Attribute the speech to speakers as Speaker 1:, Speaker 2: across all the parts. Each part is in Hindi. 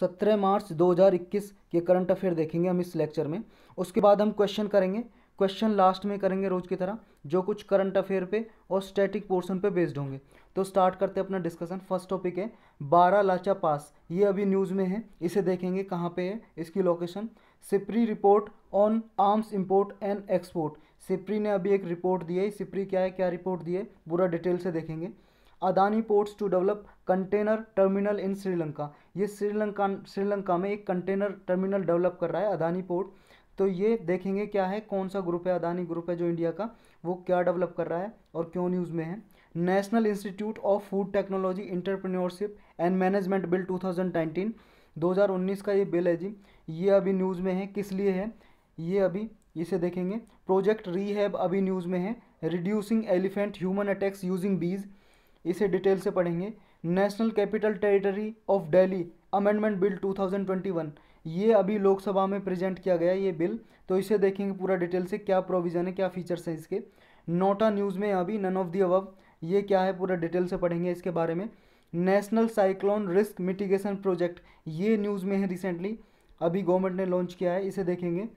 Speaker 1: सत्रह मार्च 2021 के करंट अफेयर देखेंगे हम इस लेक्चर में उसके बाद हम क्वेश्चन करेंगे क्वेश्चन लास्ट में करेंगे रोज की तरह जो कुछ करंट अफेयर पे और स्टैटिक पोर्शन पे बेस्ड होंगे तो स्टार्ट करते हैं अपना डिस्कशन फर्स्ट टॉपिक है बारह लाचा पास ये अभी न्यूज़ में है इसे देखेंगे कहाँ पे है इसकी location SIPRI report on arms import and export SIPRI ने अभी एक रिपोर्ट दी है सिप्री क्या है क्या रिपोर्ट दी है पूरा डिटेल से देखेंगे Adani ports to develop container terminal in Sri Lanka ये श्रीलंका श्रीलंका में एक कंटेनर टर्मिनल डेवलप कर रहा है अदानी पोर्ट तो ये देखेंगे क्या है कौन सा ग्रुप है अदानी ग्रुप है जो इंडिया का वो क्या डेवलप कर रहा है और क्यों न्यूज़ में है national institute of food technology entrepreneurship and management bill 2019 2019 का ये बिल है जी ये अभी न्यूज़ में है किस लिए है ये अभी इसे देखेंगे प्रोजेक्ट रीहैब अभी न्यूज़ में है reducing elephant human attacks using bees इसे डिटेल से पढ़ेंगे national capital territory of Delhi amendment bill 2021 ये अभी लोकसभा में प्रेजेंट किया गया ये बिल तो इसे देखेंगे पूरा डिटेल से क्या प्रोविज़न है क्या फीचर्स हैं इसके नोटा न्यूज़ में अभी नन ऑफ दी अवब ये क्या है पूरा डिटेल से पढ़ेंगे इसके बारे में national cyclone risk mitigation project ये न्यूज़ में है रिसेंटली अभी गवर्नमेंट ने लॉन्च किया है इसे देखेंगे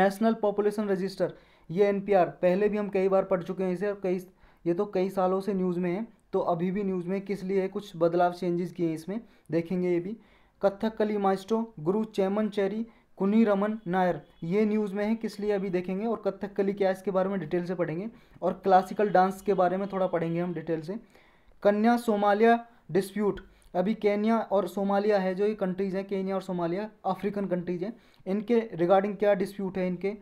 Speaker 1: नेशनल पॉपुलेशन रजिस्टर ये एनपीआर पहले भी हम कई बार पढ़ चुके हैं इसे और कई ये तो कई सालों से न्यूज़ में है तो अभी भी न्यूज़ में किस लिए है कुछ बदलाव चेंजेस किए हैं इसमें देखेंगे ये भी कत्थक कली माइस्टो गुरु चैमन चेरी कुनी रमन नायर ये न्यूज़ में है किस लिए अभी देखेंगे और कत्थक कली क्या इसके बारे में डिटेल से पढ़ेंगे और क्लासिकल डांस के बारे में थोड़ा पढ़ेंगे हम डिटेल से कन्या सोमालिया डिस्प्यूट अभी केन्या और सोमालिया है जो ये कंट्रीज़ हैं केन्या और सोमालिया अफ्रीकन कंट्रीज़ हैं इनके रिगार्डिंग क्या डिस्प्यूट है इनके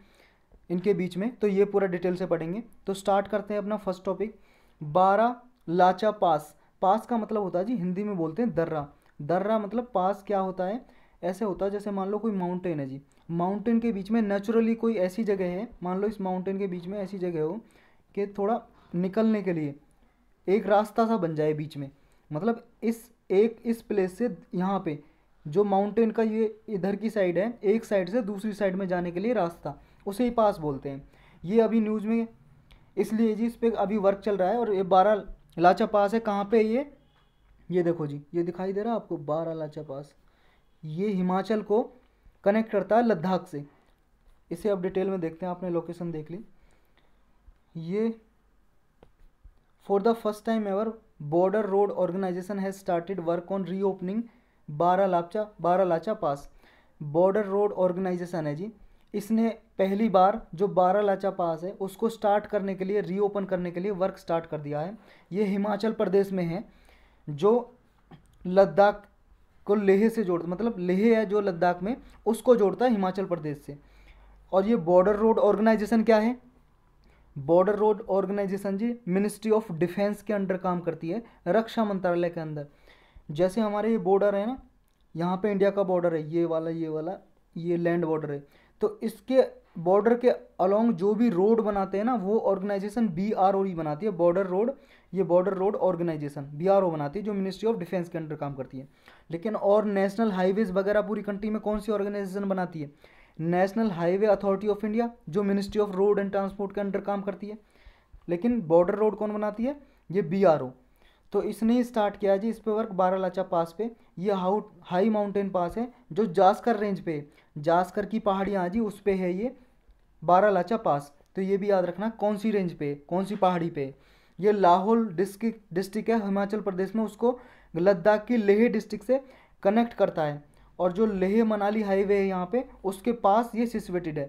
Speaker 1: इनके बीच में तो ये पूरा डिटेल से पढ़ेंगे तो स्टार्ट करते हैं अपना फर्स्ट टॉपिक बारह लाचा पास पास का मतलब होता है जी हिंदी में बोलते हैं दर्रा दर्रा मतलब पास क्या होता है ऐसे होता है जैसे मान लो कोई माउंटेन है जी माउंटेन के बीच में नेचुरली कोई ऐसी जगह है मान लो इस माउंटेन के बीच में ऐसी जगह हो कि थोड़ा निकलने के लिए एक रास्ता सा बन जाए बीच में मतलब इस एक इस प्लेस से यहाँ पे जो माउंटेन का ये इधर की साइड है एक साइड से दूसरी साइड में जाने के लिए रास्ता उसे ही पास बोलते हैं ये अभी न्यूज़ में इसलिए जी इस पर अभी वर्क चल रहा है और ये बारह लाचा पास है कहाँ पे ये ये देखो जी ये दिखाई दे रहा है आपको बारह लाचा पास ये हिमाचल को कनेक्ट करता है लद्दाख से इसे आप डिटेल में देखते हैं आपने लोकेशन देख ली ये for the first time ever border road organisation has started work on reopening Bara Lacha Bara Lacha pass border road organisation है जी इसने पहली बार जो बारह लाचा पास है उसको स्टार्ट करने के लिए रीओपन करने के लिए वर्क स्टार्ट कर दिया है ये हिमाचल प्रदेश में है जो लद्दाख को लेह से जोड़ता मतलब लेह है जो लद्दाख में उसको जोड़ता है हिमाचल प्रदेश से और ये बॉर्डर रोड ऑर्गेनाइजेशन क्या है बॉर्डर रोड ऑर्गेनाइजेशन जी मिनिस्ट्री ऑफ डिफेंस के अंडर काम करती है रक्षा मंत्रालय के अंदर जैसे हमारे ये बॉर्डर है ना यहाँ पे इंडिया का बॉर्डर है ये वाला ये वाला ये लैंड बॉर्डर है तो इसके बॉर्डर के अलोंग जो भी रोड बनाते हैं ना वो ऑर्गेनाइजेशन बी आर ओ बनाती है बॉर्डर रोड ये border road organisation B R O बनाती है जो मिनिस्ट्री ऑफ डिफेंस के अंडर काम करती है लेकिन और नेशनल हाईवेज वगैरह पूरी कंट्री में कौन सी ऑर्गेनाइजेशन बनाती है national highway authority of India जो ministry of road and transport के अंडर काम करती है लेकिन बॉर्डर रोड कौन बनाती है ये बी आर ओ तो इसने ही स्टार्ट किया जी इस पे वर्क लाचा पास पे ये हाउ हाई माउंटेन पास है जो जास्कर रेंज पे जासकर की पहाड़ियाँ जी उस पर है ये बारह लाचा पास तो ये भी याद रखना कौन सी रेंज पे कौन सी पहाड़ी पे ये लाहौल डिस्ट्रिक्ट डिस्ट्रिक्ट है हिमाचल प्रदेश में उसको लद्दाख की लेह डिस्ट्रिक्ट से कनेक्ट करता है और जो लेह मनाली हाईवे है यहाँ पे उसके पास ये सिचुएटेड है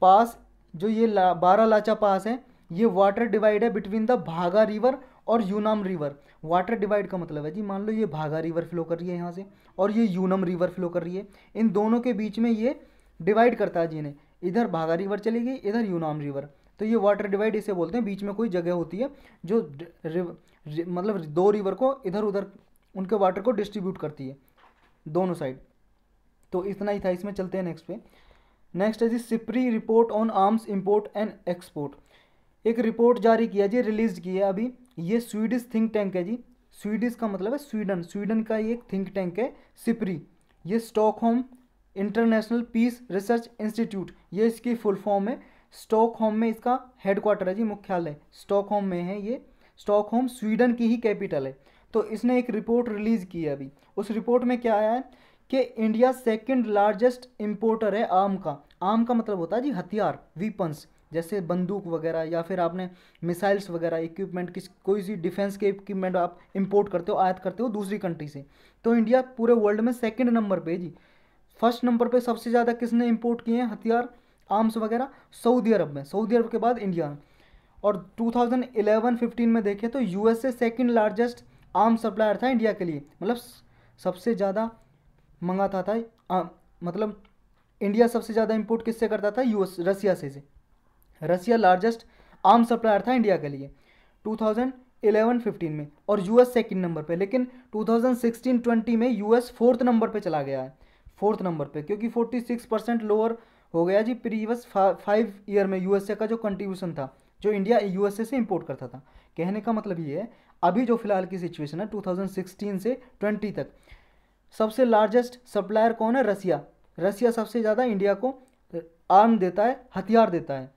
Speaker 1: पास जो ये ला, बारह लाचा पास है ये वाटर डिवाइड है बिटवीन द भागा रिवर और यूनाम रिवर वाटर डिवाइड का मतलब है जी मान लो ये भागा रिवर फ्लो कर रही है यहाँ से और ये यूनम रिवर फ्लो कर रही है इन दोनों के बीच में ये डिवाइड करता है जी ने इधर भागा रिवर चली गई इधर यूनाम रिवर तो ये वाटर डिवाइड इसे बोलते हैं बीच में कोई जगह होती है जो रिवर मतलब दो रिवर को इधर उधर उनके वाटर को डिस्ट्रीब्यूट करती है दोनों साइड तो इतना ही था इसमें चलते हैं नेक्स्ट पे नेक्स्ट है जी SIPRI report on arms import and export एक रिपोर्ट जारी किया जी रिलीज की है अभी ये स्वीडिश थिंक टैंक है जी स्वीडिश का मतलब है स्वीडन स्वीडन का ये एक थिंक टैंक है सिपरी ये Stockholm International Peace Research Institute ये इसकी फुल फॉर्म है स्टॉकहोम में इसका हेडक्वार्टर है जी मुख्यालय स्टॉकहोम में है ये स्टॉकहोम स्वीडन की ही कैपिटल है तो इसने एक रिपोर्ट रिलीज़ की है अभी उस रिपोर्ट में क्या आया है कि इंडिया सेकंड लार्जेस्ट इम्पोर्टर है आम का आम का मतलब होता है जी हथियार वीपन्स जैसे बंदूक वगैरह या फिर आपने मिसाइल्स वगैरह इक्विपमेंट किस कोई सी डिफेंस के इक्विपमेंट आप इम्पोर्ट करते हो आयात करते हो दूसरी कंट्री से तो इंडिया पूरे वर्ल्ड में सेकेंड नंबर पर जी फर्स्ट नंबर पर सबसे ज़्यादा किसने इम्पोर्ट किए हैं हथियार आर्म्स वगैरह सऊदी अरब में सऊदी अरब के बाद इंडिया और 2011-15 में देखें तो USA second largest arm supplier था इंडिया के लिए मतलब सबसे ज़्यादा मंगाता था, था आ, मतलब इंडिया सबसे ज़्यादा इंपोर्ट किससे करता था यूएस रसिया से, से रसिया लार्जेस्ट आर्म सप्लायर था इंडिया के लिए 2011-15 में और यूएस सेकंड नंबर पे लेकिन 2016-20 में यूएस फोर्थ नंबर पे चला गया है फोर्थ नंबर पे क्योंकि 46 परसेंट लोअर हो गया जी प्रीवियस फाइव ईयर में यूएसए का जो कंट्रीब्यूशन था जो इंडिया यूएसए से इंपोर्ट करता था कहने का मतलब ये है अभी जो फिलहाल की सिचुएशन है 2016 से 20 तक सबसे लार्जेस्ट सप्लायर कौन है रसिया रसिया सबसे ज़्यादा इंडिया को आर्म देता है हथियार देता है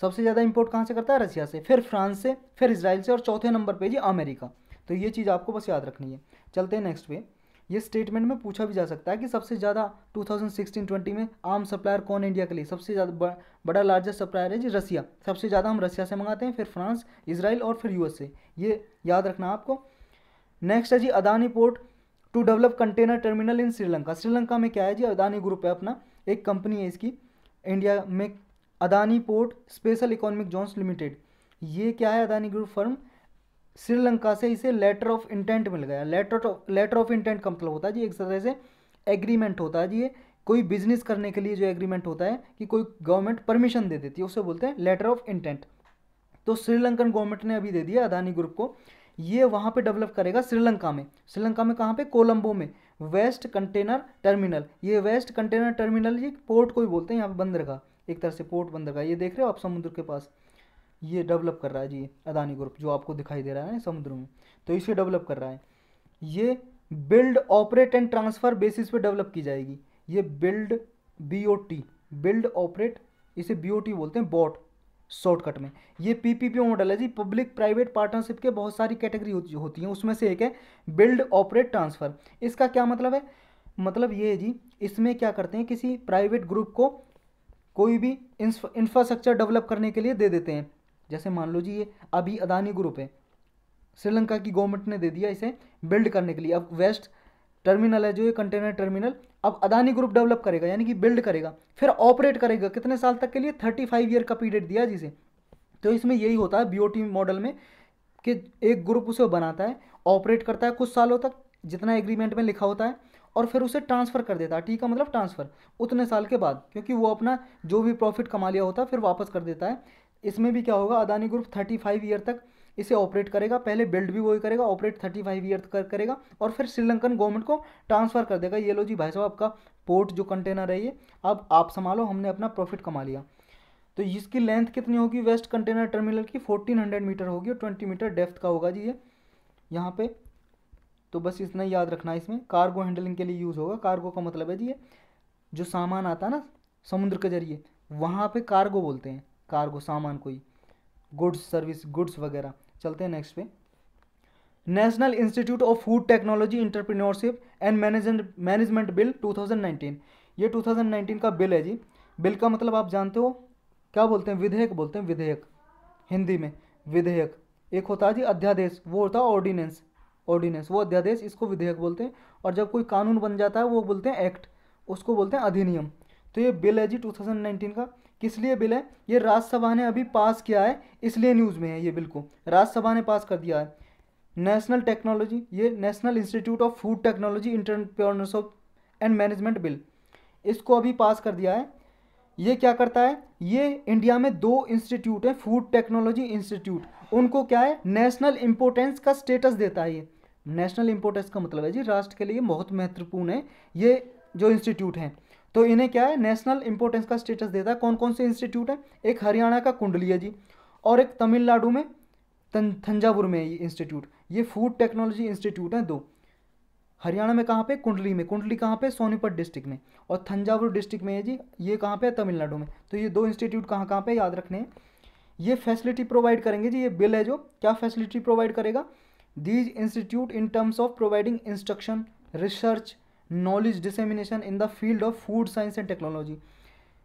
Speaker 1: सबसे ज़्यादा इंपोर्ट कहाँ से करता है रसिया से फिर फ्रांस से फिर इसराइल से और चौथे नंबर पे जी अमेरिका तो ये चीज़ आपको बस याद रखनी है चलते हैं नेक्स्ट पे ये स्टेटमेंट में पूछा भी जा सकता है कि सबसे ज़्यादा 2016-20 में आम सप्लायर कौन इंडिया के लिए सबसे ज़्यादा बड़ा लार्जेस्ट सप्लायर है जी रसिया सबसे ज़्यादा हम रसिया से मंगाते हैं फिर फ्रांस इसराइल और फिर यू से ये याद रखना आपको नेक्स्ट है जी Adani port to develop container terminal in Sri Lanka Sri Lanka में क्या है जी अदानी ग्रुप है अपना एक कंपनी है इसकी इंडिया में Adani port special economic zones limited ये क्या है अदानी ग्रुप फर्म श्रीलंका से इसे लेटर ऑफ इंटेंट मिल गया letter of letter of intent का मतलब होता है जी एक तरह से एग्रीमेंट होता है जी ये कोई बिजनेस करने के लिए जो एग्रीमेंट होता है कि कोई गवर्नमेंट परमिशन दे देती है उसे बोलते हैं लेटर ऑफ इंटेंट तो श्रीलंकन गवर्नमेंट ने अभी दे दिया अदानी ग्रुप को ये वहाँ पे डेवलप करेगा श्रीलंका में श्रीलंका में कहाँ पे कोलंबो में वेस्ट कंटेनर टर्मिनल ये वेस्ट कंटेनर टर्मिनल ये पोर्ट को ही बोलते हैं यहाँ पे बंदरगाह एक तरह से पोर्ट बंदर का ये देख रहे हो आप समुद्र के पास ये डेवलप कर रहा है जी अदानी ग्रुप जो आपको दिखाई दे रहा है समुद्र में तो इसे डेवलप कर रहा है ये build operate and transfer basis पे डेवलप की जाएगी ये build B O T build operate इसे बी ओ टी बोलते हैं बॉट शॉर्टकट में ये पी पी पी मॉडल है जी पब्लिक प्राइवेट पार्टनरशिप के बहुत सारी कैटेगरी होती हैं उसमें से एक है बिल्ड ऑपरेट ट्रांसफ़र इसका क्या मतलब है मतलब ये है जी इसमें क्या करते हैं किसी प्राइवेट ग्रुप को कोई भी इंफ्रास्ट्रक्चर डेवलप करने के लिए दे देते हैं जैसे मान लो जी ये अभी अदानी ग्रुप है श्रीलंका की गवर्नमेंट ने दे दिया इसे बिल्ड करने के लिए अब वेस्ट टर्मिनल है जो ये कंटेनर टर्मिनल अब अदानी ग्रुप डेवलप करेगा यानी कि बिल्ड करेगा फिर ऑपरेट करेगा कितने साल तक के लिए थर्टी फाइव ईयर का पीरियड दिया जिसे तो इसमें यही होता है बी मॉडल में कि एक ग्रुप उसे बनाता है ऑपरेट करता है कुछ सालों तक जितना एग्रीमेंट में लिखा होता है और फिर उसे ट्रांसफ़र कर देता टी का मतलब ट्रांसफ़र उतने साल के बाद क्योंकि वो अपना जो भी प्रॉफिट कमा लिया होता है फिर वापस कर देता है इसमें भी क्या होगा Adani group thirty five year तक इसे ऑपरेट करेगा पहले बिल्ड भी वही करेगा ऑपरेट थर्टी फाइव ईयर कर करेगा और फिर श्रीलंकन गवर्नमेंट को ट्रांसफ़र कर देगा ये लो जी भाई साहब आपका पोर्ट जो कंटेनर है ये अब आप संभालो हमने अपना प्रॉफिट कमा लिया तो इसकी लेंथ कितनी होगी वेस्ट कंटेनर टर्मिनल की फोर्टीन हंड्रेड मीटर होगी और ट्वेंटी मीटर डेप्थ का होगा जी ये यहाँ पर तो बस इतना ही याद रखना है इसमें कार्गो हैंडलिंग के लिए यूज़ होगा कार्गो का मतलब है जी ये जो सामान आता है ना समुद्र के जरिए वहाँ पे कार्गो बोलते हैं कार्गो सामान कोई गुड्स सर्विस गुड्स वगैरह चलते हैं नेक्स्ट पे national institute of food technology entrepreneurship and management bill two ये टू का बिल है जी बिल का मतलब आप जानते हो क्या बोलते हैं विधेयक बोलते हैं विधेयक हिंदी में विधेयक एक होता है जी अध्यादेश वो होता है ऑर्डिनेंस ऑर्डिनेंस वो अध्यादेश इसको विधेयक बोलते हैं और जब कोई कानून बन जाता है वो बोलते हैं एक्ट उसको बोलते हैं अधिनियम तो ये बिल है जी टू का किस लिए बिल है ये राज्यसभा ने अभी पास किया है इसलिए न्यूज़ में है ये बिल को राज्यसभा ने पास कर दिया है नेशनल टेक्नोलॉजी ये national institute of food technology entrepreneurship and management bill इसको अभी पास कर दिया है ये क्या करता है ये इंडिया में दो इंस्टीट्यूट हैं फूड टेक्नोलॉजी इंस्टीट्यूट उनको क्या है नेशनल इम्पोर्टेंस का स्टेटस देता है ये नेशनल इम्पोर्टेंस का मतलब है जी राष्ट्र के लिए बहुत महत्वपूर्ण है ये जो इंस्टीट्यूट हैं तो इन्हें क्या है नेशनल इंपोर्टेंस का स्टेटस देता है कौन कौन से इंस्टीट्यूट है एक हरियाणा का कुंडली है जी और एक तमिलनाडु में थंजावुर में ये इंस्टीट्यूट ये फूड टेक्नोलॉजी इंस्टीट्यूट हैं दो हरियाणा में कहाँ पे कुंडली में कुंडली कहाँ पे सोनीपत डिस्ट्रिक्ट में और थंजावुर डिस्ट्रिक्ट में है जी ये कहाँ पे तमिलनाडु में तो ये दो इंस्टीट्यूट कहाँ कहाँ पे याद रखने हैं ये फैसिलिटी प्रोवाइड करेंगे जी ये बिल है जो क्या फैसिलिटी प्रोवाइड करेगा these institute in terms of providing instruction research knowledge dissemination in the field of food science and technology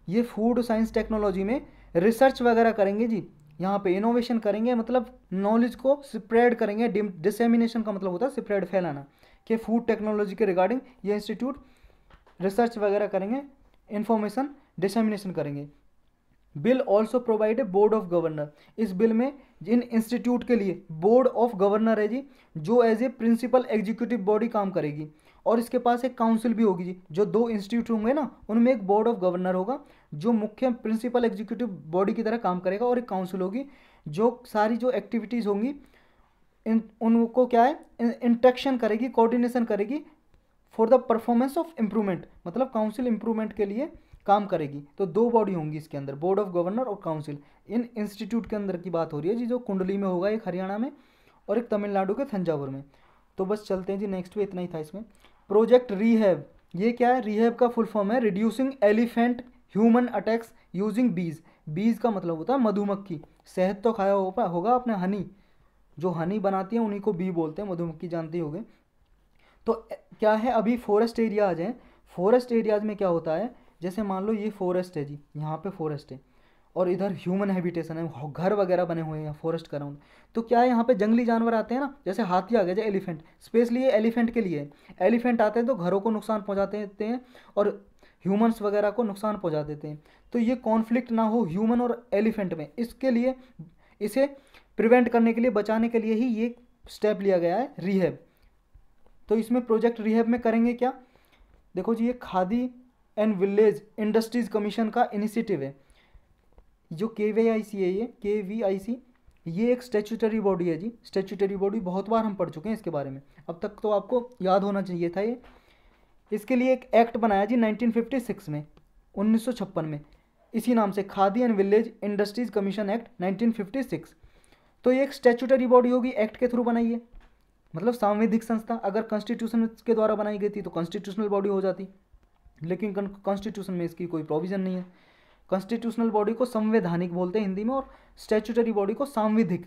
Speaker 1: ये फूड साइंस टेक्नोलॉजी में रिसर्च वगैरह करेंगे जी यहाँ पे इनोवेशन करेंगे मतलब नॉलेज को स्प्रेड करेंगे डिसेमिनेशन का मतलब होता है स्प्रेड फैलाना कि फूड टेक्नोलॉजी के रिगार्डिंग ये इंस्टीट्यूट रिसर्च वगैरह करेंगे इन्फॉर्मेशन डिसेमिनेशन करेंगे bill also provide a board of governor इस बिल में इन इंस्टीट्यूट के लिए बोर्ड ऑफ गवर्नर है जी जो as a principal executive body काम करेगी और इसके पास एक काउंसिल भी होगी जी जो दो इंस्टीट्यूट होंगे ना उनमें एक बोर्ड ऑफ गवर्नर होगा जो मुख्य प्रिंसिपल एग्जीक्यूटिव बॉडी की तरह काम करेगा और एक काउंसिल होगी जो सारी जो एक्टिविटीज़ होंगी इन उनको क्या है इंट्रैक्शन करेगी कोऑर्डिनेशन करेगी for the performance of improvement मतलब काउंसिल इंप्रूवमेंट के लिए काम करेगी तो दो बॉडी होंगी इसके अंदर बोर्ड ऑफ गवर्नर और काउंसिल इन इंस्टीट्यूट के अंदर की बात हो रही है जी जो कुंडली में होगा एक हरियाणा में और एक तमिलनाडु के थंजावर में तो बस चलते हैं जी नेक्स्ट पे इतना ही था इसमें प्रोजेक्ट रीहैब ये क्या है रीहैब का फुल फॉर्म है reducing elephant human attacks using bees bees का मतलब होता है मधुमक्खी शहद तो खाया होगा होगा आपने हनी जो हनी बनाती है उन्हीं को बी बोलते हैं मधुमक्खी जानती होगी तो क्या है अभी फॉरेस्ट एरियाज हैं फॉरेस्ट एरियाज में क्या होता है जैसे मान लो ये फॉरेस्ट है जी यहाँ पे फॉरेस्ट है और इधर ह्यूमन हैबिटेशन है घर वगैरह बने हुए हैं फॉरेस्ट कराउंड तो क्या है यहाँ पे जंगली जानवर आते हैं ना जैसे हाथी आ गए जैसे एलिफेंट स्पेशली ये एलिफेंट के लिए एलिफेंट आते हैं तो घरों को नुकसान पहुँचाते हैं और ह्यूमन्स वगैरह को नुकसान पहुँचा देते हैं तो ये कॉन्फ्लिक्ट ना हो ह्यूमन और एलिफेंट में इसके लिए इसे प्रिवेंट करने के लिए बचाने के लिए ही ये स्टेप लिया गया है रिहेब तो इसमें प्रोजेक्ट रिहेब में करेंगे क्या देखो जी ये Khadi and village industries commission का इनिशिएटिव है जो के वी आई सी है ये के वी आई सी ये एक स्टेचुटरी बॉडी है जी स्टेचुटरी बॉडी बहुत बार हम पढ़ चुके हैं इसके बारे में अब तक तो आपको याद होना चाहिए था ये इसके लिए एक एक्ट बनाया जी 1956 में छप्पन में इसी नाम से Khadi and village industries commission act 1956 तो ये एक स्टेचुटरी बॉडी होगी एक्ट के थ्रू बनाइए मतलब सांविधिक संस्था अगर कॉन्स्टिट्यूशन के द्वारा बनाई गई थी तो कॉन्स्टिट्यूशनल बॉडी हो जाती लेकिन कॉन्स्टिट्यूशन में इसकी कोई प्रोविज़न नहीं है कॉन्स्टिट्यूशनल बॉडी को संवैधानिक बोलते हैं हिंदी में और स्टैचुटरी बॉडी को सांविधिक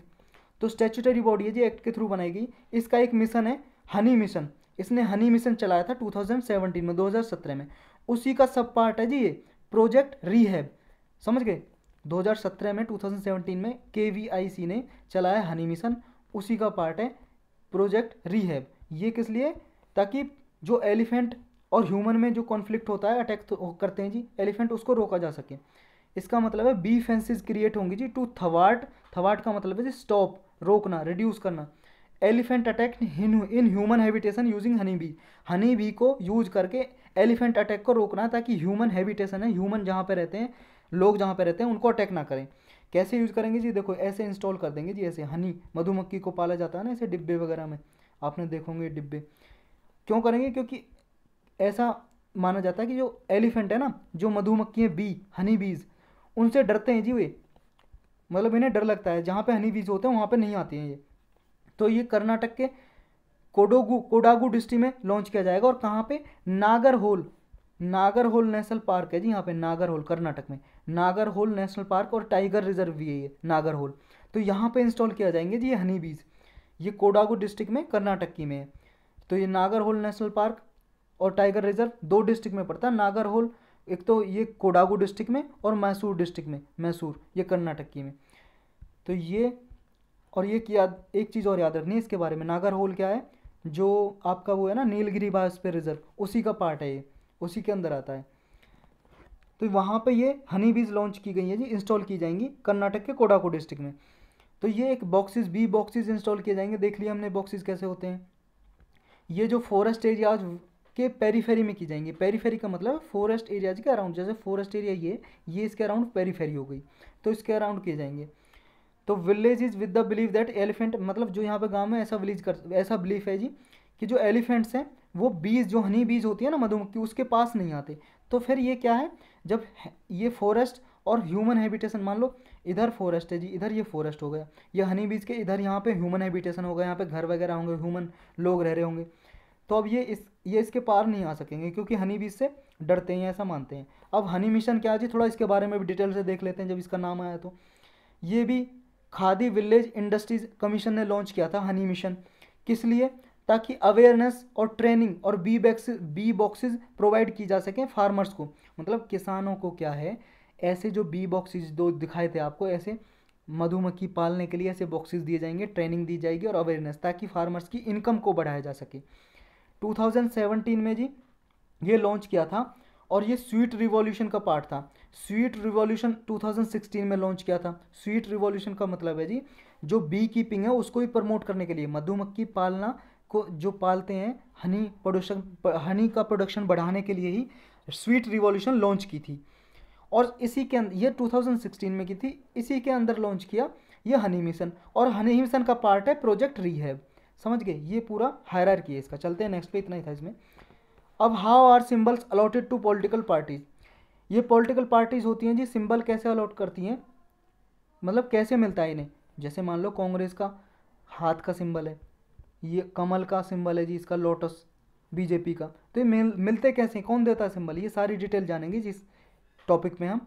Speaker 1: तो स्टैचुटरी बॉडी है जी एक्ट के थ्रू बनाई गई इसका एक मिशन है हनी मिशन इसने हनी मिशन चलाया था 2017 में 2017 में उसी का सब पार्ट है जी ये प्रोजेक्ट रीहैब समझ गए 2017 में 2017 में के ने चलाया हनी मिशन उसी का पार्ट है प्रोजेक्ट रीहैब ये किस लिए ताकि जो एलिफेंट और ह्यूमन में जो कॉन्फ्लिक्ट होता है अटैक तो करते हैं जी एलिफेंट उसको रोका जा सके इसका मतलब है बी फेंसिस क्रिएट होंगी जी टू थवाट थवाट का मतलब है जी स्टॉप रोकना रिड्यूस करना elephant attack in human habitation using honey bee honey bee को यूज करके एलिफेंट अटैक को रोकना ताकि ह्यूमन हैबिटेशन है ह्यूमन जहाँ पर रहते हैं लोग जहाँ पे रहते हैं उनको अटैक ना करें कैसे यूज करेंगे जी देखो ऐसे इंस्टॉल कर देंगे जी ऐसे हनी मधुमक्खी को पाला जाता है ना ऐसे डिब्बे वगैरह में आपने देखोगे डिब्बे क्यों करेंगे क्योंकि ऐसा माना जाता है कि जो एलिफेंट है ना जो मधुमक्खी बी हनी बीज उनसे डरते हैं जी वे मतलब इन्हें डर लगता है जहाँ पे हनी बीज होते हैं वहाँ पे नहीं आती हैं ये तो ये कर्नाटक के कोडोगु कोडागु डिस्ट्रिक्ट में लॉन्च किया जाएगा और कहाँ पे नागर होल नागर होल नेशनल पार्क है जी यहाँ पे नागर होल कर्नाटक में नागर होल नेशनल पार्क और टाइगर रिजर्व भी है ये नागर होल तो यहाँ पे इंस्टॉल किया जाएंगे जी हनी बीज ये कोडागु डिस्ट्रिक्ट में कर्नाटक की में है तो ये नागर होल नेशनल पार्क और टाइगर रिजर्व दो डिस्ट्रिक्ट में पड़ता है नागरहोल एक तो ये कोडागु डिस्ट्रिक्ट में और मैसूर डिस्ट्रिक्ट में मैसूर ये कर्नाटक की में तो ये और ये याद एक चीज़ और याद रखनी है इसके बारे में नागरहोल क्या है जो आपका वो है ना नीलगिरी बायोस्फीयर रिजर्व उसी का पार्ट है ये उसी के अंदर आता है तो वहाँ पे ये हनी बीज लॉन्च की गई है जी इंस्टॉल की जाएंगी कर्नाटक के कोडाको डिस्ट्रिक्ट में तो ये एक बॉक्सेस बी बॉक्सेस इंस्टॉल किए जाएंगे देख लिया हमने बॉक्सेस कैसे होते हैं ये जो फॉरेस्ट एरियाज के पेरीफेरी में की जाएंगी पेरीफेरी का मतलब फॉरेस्ट एरियाज के अराउंड जैसे फॉरेस्ट एरिया ये ये इसके अराउंड पेरीफेरी हो गई तो इसके अराउंड किए जाएंगे तो village is with the believe that elephant मतलब जो यहाँ पे गांव है ऐसा विलेज कर ऐसा बिलीफ है जी कि जो एलिफेंट्स हैं वो बीज जो हनी बीज होती है ना मधुमक्खी उसके पास नहीं आते तो फिर ये क्या है जब ये फॉरेस्ट और ह्यूमन हैबिटेशन मान लो इधर फॉरेस्ट है जी इधर ये फॉरेस्ट हो गया ये हनी बीज के इधर यहाँ पे ह्यूमन हैबिटेशन होगा यहाँ पे घर वगैरह होंगे ह्यूमन लोग रह रहे होंगे तो अब ये इस ये इसके पार नहीं आ सकेंगे क्योंकि हनी भी इससे डरते हैं ऐसा मानते हैं अब हनी मिशन क्या है जी थोड़ा इसके बारे में भी डिटेल से देख लेते हैं जब इसका नाम आया तो ये भी खादी विलेज इंडस्ट्रीज कमीशन ने लॉन्च किया था हनी मिशन किस लिए ताकि अवेयरनेस और ट्रेनिंग और bee backs bee boxes provide की जा सकें फार्मर्स को मतलब किसानों को क्या है ऐसे जो बी बॉक्सेस दो दिखाए थे आपको ऐसे मधुमक्खी पालने के लिए ऐसे बॉक्सेस दिए जाएंगे ट्रेनिंग दी जाएगी और अवेयरनेस ताकि फार्मर्स की इनकम को बढ़ाया जा सके 2017 में जी ये लॉन्च किया था और ये स्वीट रिवॉल्यूशन का पार्ट था स्वीट रिवॉल्यूशन 2016 में लॉन्च किया था स्वीट रिवॉल्यूशन का मतलब है जी जो बी कीपिंग है उसको भी प्रमोट करने के लिए मधुमक्खी पालना को जो पालते हैं हनी प्रोडक्शन हनी का प्रोडक्शन बढ़ाने के लिए ही स्वीट रिवॉल्यूशन लॉन्च की थी और इसी के अंदर ये 2016 में की थी इसी के अंदर लॉन्च किया ये हनी मिशन और हनी मिशन का पार्ट है प्रोजेक्ट रीहैब समझ गए ये पूरा हायर है इसका चलते हैं नेक्स्ट पे इतना ही था इसमें अब how are symbols allotted to political parties ये पॉलिटिकल पार्टीज़ होती हैं जी सिंबल कैसे अलॉट करती हैं मतलब कैसे मिलता है इन्हें जैसे मान लो कांग्रेस का हाथ का सिंबल है ये कमल का सिंबल है जी इसका लोटस बीजेपी का तो ये मिल मिलते कैसे कौन देता है सिंबल ये सारी डिटेल जानेंगे जिस टॉपिक में हम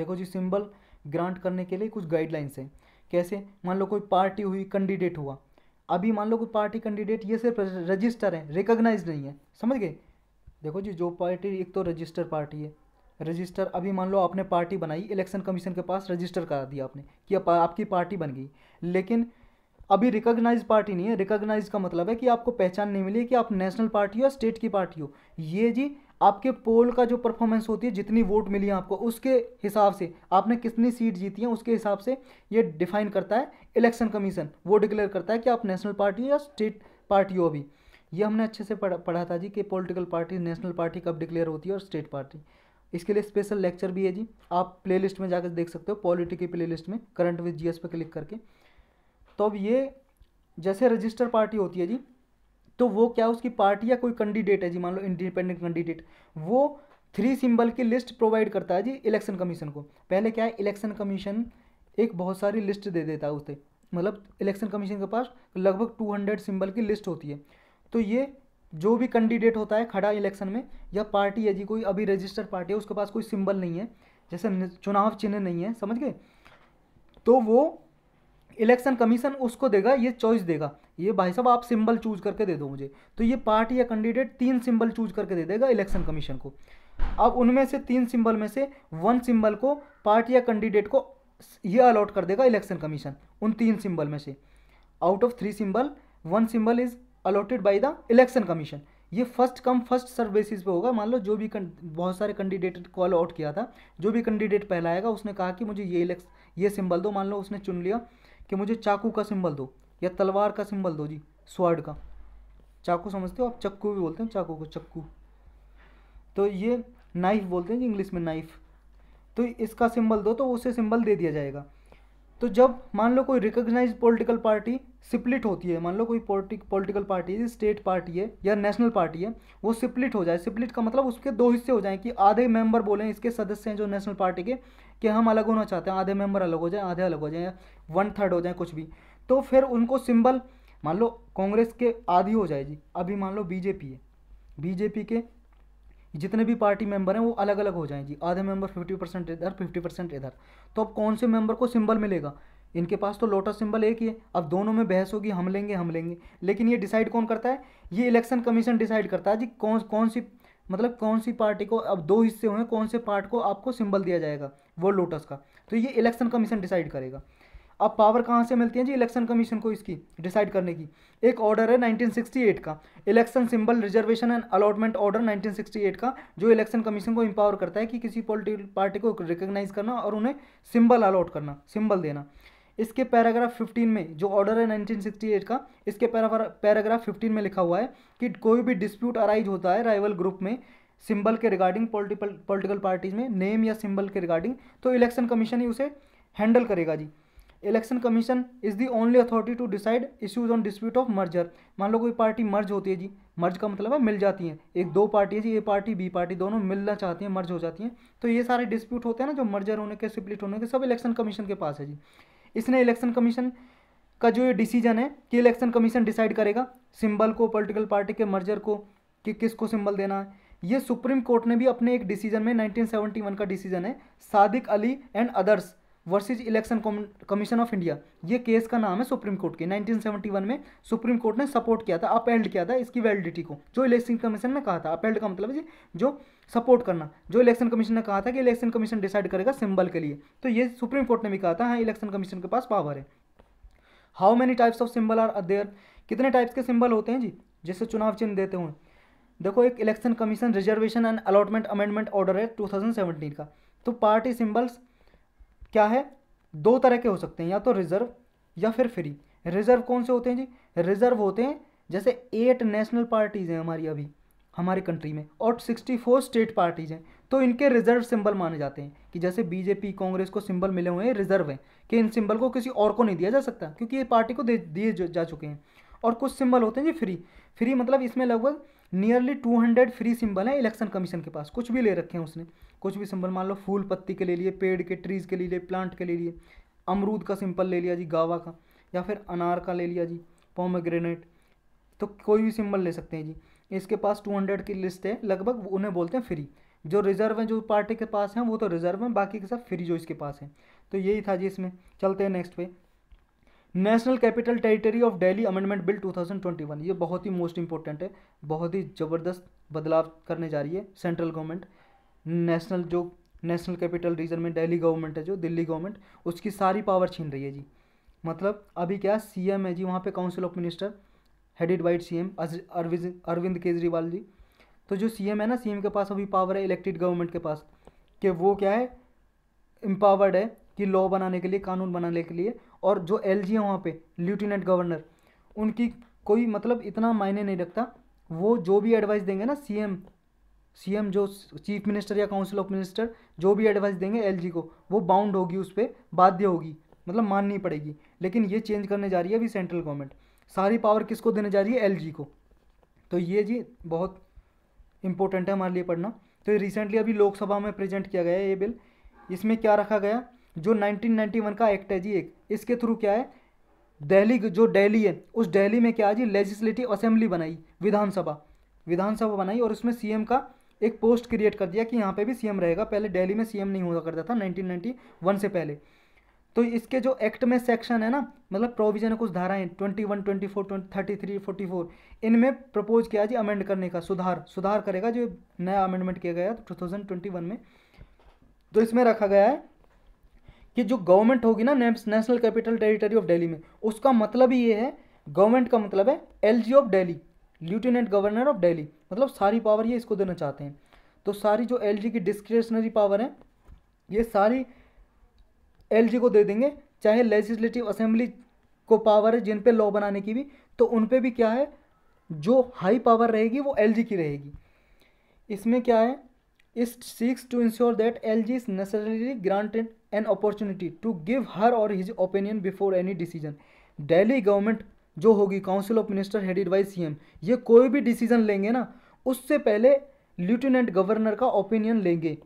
Speaker 1: देखो जी सिंबल ग्रांट करने के लिए कुछ गाइडलाइंस हैं कैसे मान लो कोई पार्टी हुई कैंडिडेट हुआ अभी मान लो कोई पार्टी कैंडिडेट ये सिर्फ रजिस्टर है रिकोगनाइज नहीं है समझ गए देखो जी जो पार्टी एक तो रजिस्टर पार्टी है रजिस्टर अभी मान लो आपने पार्टी बनाई इलेक्शन कमीशन के पास रजिस्टर करा दिया आपने कि आप, आपकी पार्टी बन गई लेकिन अभी रिकोगनाइज पार्टी नहीं है रिकोगनाइज का मतलब है कि आपको पहचान नहीं मिली कि आप नेशनल पार्टी हो या स्टेट की पार्टी हो ये जी आपके पोल का जो परफॉर्मेंस होती है जितनी वोट मिली है आपको उसके हिसाब से आपने कितनी सीट जीती है उसके हिसाब से ये डिफाइन करता है इलेक्शन कमीशन वो डिक्लेयर करता है कि आप नेशनल पार्टी या स्टेट पार्टी हो अभी ये हमने अच्छे से पढ़ा पढ़ा था जी कि पॉलिटिकल पार्टी नेशनल पार्टी कब डिक्लेयर होती है और स्टेट पार्टी इसके लिए स्पेशल लेक्चर भी है जी आप प्ले में जाकर देख सकते हो पॉलिटी की प्ले में करंट विद जी पर क्लिक करके तो अब ये जैसे रजिस्टर पार्टी होती है जी तो वो क्या उसकी पार्टी या कोई कैंडिडेट है जी मान लो इंडिपेंडेंट कैंडिडेट वो थ्री सिंबल की लिस्ट प्रोवाइड करता है जी इलेक्शन कमीशन को पहले क्या है इलेक्शन कमीशन एक बहुत सारी लिस्ट दे देता है उसे मतलब इलेक्शन कमीशन के पास लगभग 200 सिंबल की लिस्ट होती है तो ये जो भी कैंडिडेट होता है खड़ा इलेक्शन में या पार्टी है जी कोई अभी रजिस्टर्ड पार्टी है उसके पास कोई सिंबल नहीं है जैसे चुनाव चिन्ह नहीं है समझ गए तो वो इलेक्शन कमीशन उसको देगा ये चॉइस देगा ये भाई साहब आप सिंबल चूज करके दे दो मुझे तो ये पार्टी या कैंडिडेट तीन सिंबल चूज करके दे देगा इलेक्शन कमीशन को अब उनमें से तीन सिंबल में से वन सिंबल को पार्टी या कैंडिडेट को ये अलॉट कर देगा इलेक्शन कमीशन उन तीन सिंबल में से out of three symbol one symbol is allotted by the election commission ये first come first serve basis पे होगा मान लो जो भी बहुत सारे कैंडिडेट को अलॉट किया था जो भी कैंडिडेट पहलाएगा उसने कहा कि मुझे ये इलेक्शन ये सिंबल दो मान लो उसने चुन लिया कि मुझे चाकू का सिंबल दो या तलवार का सिंबल दो जी स्वाड का चाकू समझते हो आप चक्कू भी बोलते हैं चाकू को चक्कू तो ये नाइफ बोलते हैं जी इंग्लिश में नाइफ तो इसका सिंबल दो तो उसे सिंबल दे दिया जाएगा तो जब मान लो कोई रिकोगनाइज पॉलिटिकल पार्टी सिप्लिट होती है मान लो कोई पोलिटिक पॉलिटिकल पार्टी है स्टेट पार्टी है या नेशनल पार्टी है वो सिप्लिट हो जाए सिप्लिट का मतलब उसके दो हिस्से हो जाएं कि आधे मेंबर बोलें इसके सदस्य हैं जो नेशनल पार्टी के कि हम अलग होना चाहते हैं आधे मेंबर अलग हो जाए आधे अलग हो जाए वन थर्ड हो जाए कुछ भी तो फिर उनको सिंबल मान लो कांग्रेस के आधी हो जाएगी अभी मान लो बीजेपी है बीजेपी के जितने भी पार्टी मेंबर हैं वो अलग अलग हो जाएंगी आधे मेंबर फिफ्टी परसेंट इधर फिफ्टी परसेंट इधर तो अब कौन से मेंबर को सिंबल मिलेगा इनके पास तो लोटस सिंबल एक ही है अब दोनों में बहस होगी हम लेंगे हम लेंगे लेकिन ये डिसाइड कौन करता है ये इलेक्शन कमीशन डिसाइड करता है जी कौन कौन सी मतलब कौन सी पार्टी को अब दो हिस्से हुए कौन से पार्ट को आपको सिंबल दिया जाएगा वो लोटस का तो ये इलेक्शन कमीशन डिसाइड करेगा अब पावर कहाँ से मिलती है जी इलेक्शन कमीशन को इसकी डिसाइड करने की एक ऑर्डर है 1968 का election symbol reservation and allotment order 1968 का जो इलेक्शन कमीशन को इम्पावर करता है कि किसी पोलिटिकल पार्टी को रिकोगनाइज़ करना और उन्हें सिंबल अलॉट करना सिंबल देना इसके पैराग्राफ 15 में जो ऑर्डर है 1968 का इसके पैराग्राफ 15 में लिखा हुआ है कि कोई भी डिस्प्यूट अराइज होता है राइवल ग्रुप में सिंबल के रिगार्डिंग पॉलिटिकल पॉलिटिकल पार्टीज में नेम या सिंबल के रिगार्डिंग तो इलेक्शन कमीशन ही उसे हैंडल करेगा जी election commission is the only authority to decide issues on dispute of merger मान लो कोई पार्टी मर्ज होती है जी मर्ज का मतलब है मिल जाती हैं एक दो पार्टी है जी ए पार्टी बी पार्टी दोनों मिलना चाहती हैं मर्ज हो जाती हैं तो ये सारे डिस्प्यूट होते हैं ना जो मर्जर होने के स्प्लिट होने के सब इलेक्शन कमीशन के पास है जी इसने इलेक्शन कमीशन का जो ये डिसीजन है कि इलेक्शन कमीशन डिसाइड करेगा सिंबल को पॉलिटिकल पार्टी के मर्जर को कि किसको सिंबल देना है ये सुप्रीम कोर्ट ने भी अपने एक डिसीजन में 1971 का डिसीजन है Sadiq Ali and others versus election commission of India ये केस का नाम है सुप्रीम कोर्ट के 1971 में सुप्रीम कोर्ट ने सपोर्ट किया था अपेल्ड किया था इसकी वैलिडिटी को जो इलेक्शन कमीशन ने कहा था अपेल्ड का मतलब जो सपोर्ट करना जो इलेक्शन कमीशन ने कहा था कि इलेक्शन कमीशन डिसाइड करेगा सिंबल के लिए तो ये सुप्रीम कोर्ट ने भी कहा था हाँ इलेक्शन कमीशन के पास पावर है how many types of symbol are there कितने टाइप्स के सिंबल होते हैं जी जिससे चुनाव चिन्ह देते हुए देखो एक election commission reservation and allotment amendment order है टू का तो पार्टी सिम्बल्स क्या है दो तरह के हो सकते हैं या तो रिजर्व या फिर फ्री रिजर्व कौन से होते हैं जी रिजर्व होते हैं जैसे एट नेशनल पार्टीज़ हैं हमारी अभी हमारे कंट्री में और 64 स्टेट पार्टीज हैं तो इनके रिजर्व सिंबल माने जाते हैं कि जैसे बीजेपी कांग्रेस को सिंबल मिले हुए हैं रिजर्व हैं कि इन सिंबल को किसी और को नहीं दिया जा सकता क्योंकि ये पार्टी को दे दिए जा चुके हैं और कुछ सिंबल होते हैं जी फ्री फ्री मतलब इसमें लगभग नियरली 200 फ्री सिंबल हैं इलेक्शन कमीशन के पास कुछ भी ले रखे हैं उसने कुछ भी सिंबल मान लो फूल पत्ती के ले लिए पेड़ के ट्रीज़ के ले लिए प्लांट के ले लिए अमरूद का सिंपल ले लिया जी गावा का या फिर अनार का ले लिया जी पोमोग्रेनेट तो कोई भी सिंबल ले सकते हैं जी इसके पास टू हंड्रेड की लिस्ट है लगभग उन्हें बोलते हैं फ्री जो रिजर्व है जो पार्टी के पास हैं वो तो रिजर्व हैं बाकी के सब फ्री जो इसके पास हैं तो यही था जी इसमें चलते हैं नेक्स्ट पे national capital territory of Delhi amendment bill 2021 ये बहुत ही मोस्ट इंपॉर्टेंट है बहुत ही ज़बरदस्त बदलाव करने जा रही है सेंट्रल गवर्नमेंट नेशनल जो नेशनल कैपिटल रीजन में डेली गवर्नमेंट है जो दिल्ली गवर्नमेंट उसकी सारी पावर छीन रही है जी मतलब अभी क्या सीएम है जी वहाँ पे काउंसिल ऑफ मिनिस्टर हेडेड वाइट सी एम अरविंद अरविंद केजरीवाल जी तो जो सीएम है ना सीएम के पास अभी पावर है इलेक्टेड गवर्नमेंट के पास कि वो क्या है एम्पावर्ड है कि लॉ बनाने के लिए कानून बनाने के लिए और जो एल जी है वहाँ पर लेफ्टिनेंट गवर्नर उनकी कोई मतलब इतना मायने नहीं रखता वो जो भी एडवाइस देंगे ना सीएम सीएम जो चीफ मिनिस्टर या काउंसिल ऑफ मिनिस्टर जो भी एडवाइस देंगे एलजी को वो बाउंड होगी उस पर बाध्य होगी मतलब माननी पड़ेगी लेकिन ये चेंज करने जा रही है अभी सेंट्रल गवर्नमेंट सारी पावर किसको देने जा रही है एल को तो ये जी बहुत इंपॉर्टेंट है हमारे लिए पढ़ना तो ये रिसेंटली अभी लोकसभा में प्रेजेंट किया गया है ये बिल इसमें क्या रखा गया जो 1991 का एक्ट है जी एक इसके थ्रू क्या है दिल्ली जो दिल्ली है उस दिल्ली में क्या है जी लेजिस्लेटिव असेंबली बनाई विधानसभा विधानसभा बनाई और उसमें सीएम का एक पोस्ट क्रिएट कर दिया कि यहाँ पे भी सीएम रहेगा पहले दिल्ली में सीएम नहीं हुआ करता था 1991 से पहले तो इसके जो एक्ट में सेक्शन है ना मतलब प्रोविजन है कुछ धाराएं twenty one twenty four twenty thirty three forty four इनमें प्रपोज किया जी अमेंड करने का सुधार सुधार करेगा जो नया अमेंडमेंट किया गया टू थाउजेंड ट्वेंटी वन में तो इसमें रखा गया है कि जो गवर्नमेंट होगी ना national capital territory of Delhi में उसका मतलब ही ये है गवर्नमेंट का मतलब है L of Delhi lieutenant governor of Delhi मतलब सारी पावर ये इसको देना चाहते हैं तो सारी जो एल की डिस्क्रेशनरी पावर है ये सारी एल को दे देंगे चाहे लेजिस्लेटिव असेंबली को पावर है जिन पे लॉ बनाने की भी तो उन पे भी क्या है जो हाई पावर रहेगी वो एल की रहेगी इसमें क्या है इस seeks to ensure that L G is necessarily granted an opportunity to give her or his opinion before any decision Delhi government जो होगी council of minister headed by M ये कोई भी डिसीजन लेंगे ना उससे पहले लेफ्टिनेंट गवर्नर का ओपिनियन लेंगे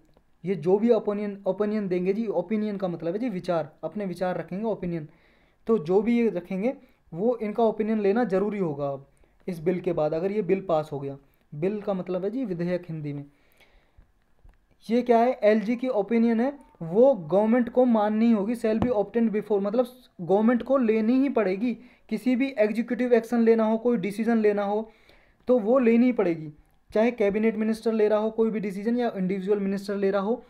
Speaker 1: ये जो भी ओपिनियन ओपिनियन देंगे जी ओपिनियन का मतलब है जी विचार अपने विचार रखेंगे ओपिनियन तो जो भी ये रखेंगे वो इनका ओपिनियन लेना ज़रूरी होगा अब इस बिल के बाद अगर ये बिल पास हो गया बिल का मतलब है जी विधेयक हिंदी में ये क्या है एल की ओपिनियन है वो गवर्नमेंट को माननी होगी सेल बी ऑप्टेंड बिफोर मतलब गवर्नमेंट को लेनी ही पड़ेगी किसी भी एग्जीक्यूटिव एक्शन लेना हो कोई डिसीजन लेना हो तो वो लेनी ही पड़ेगी चाहे कैबिनेट मिनिस्टर ले रहा हो कोई भी डिसीजन या इंडिविजुअल मिनिस्टर ले रहा हो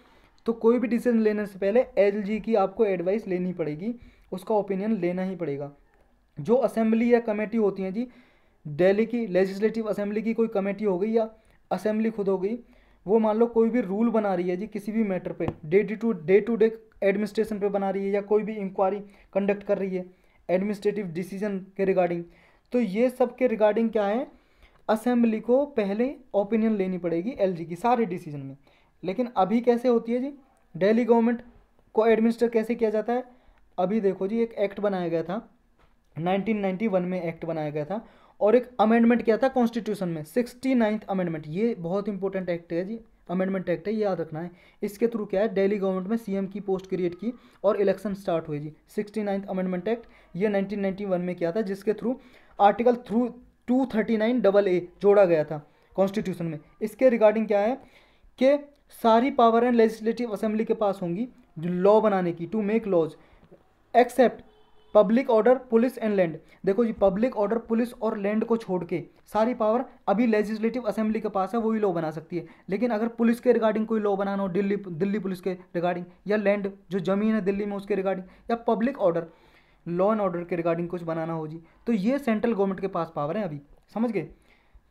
Speaker 1: तो कोई भी डिसीजन लेने से पहले एल जी की आपको एडवाइस लेनी पड़ेगी उसका ओपिनियन लेना ही पड़ेगा जो असेंबली या कमेटी होती हैं जी दिल्ली की लेजिस्लेटिव असेंबली की कोई कमेटी हो गई या असेंबली खुद हो गई वो मान लो कोई भी रूल बना रही है जी किसी भी मैटर पे day to day to day administration पे बना रही है या कोई भी इंक्वायरी कंडक्ट कर रही है एडमिनिस्ट्रेटिव डिसीजन के रिगार्डिंग तो ये सब के रिगार्डिंग क्या है असेंबली को पहले ओपिनियन लेनी पड़ेगी एलजी की सारे डिसीजन में लेकिन अभी कैसे होती है जी डेली गवर्नमेंट को एडमिनिस्टर कैसे किया जाता है अभी देखो जी एक एक्ट बनाया गया था 1991 में एक्ट बनाया गया था और एक अमेंडमेंट किया था कॉन्स्टिट्यूशन में सिक्सटी नाइन्थ अमेंडमेंट ये बहुत इंपॉर्टेंट एक्ट है जी अमेंडमेंट एक्ट है ये याद रखना है इसके थ्रू क्या है दिल्ली गवर्नमेंट में सीएम की पोस्ट क्रिएट की और इलेक्शन स्टार्ट हुए जी सिक्सटी नाइन्थ अमेंडमेंट एक्ट ये 1991 में किया था जिसके through article through two thirty nine double A जोड़ा गया था कॉन्स्टिट्यूशन में इसके रिगार्डिंग क्या है कि सारी पावर एंड लेजिस्लेटिव असेंबली के पास होंगी लॉ बनाने की to make laws except public order police and land देखो जी पब्लिक ऑर्डर पुलिस और लैंड को छोड़ के सारी पावर अभी लेजिस्लेटिव असेंबली के पास है वही लॉ बना सकती है लेकिन अगर पुलिस के रिगार्डिंग कोई लॉ बनाना हो दिल्ली दिल्ली पुलिस के रिगार्डिंग या लैंड जो जमीन है दिल्ली में उसके रिगार्डिंग या public order law and order के रिगार्डिंग कुछ बनाना हो जी तो ये सेंट्रल गवर्नमेंट के पास पावर है अभी समझ गए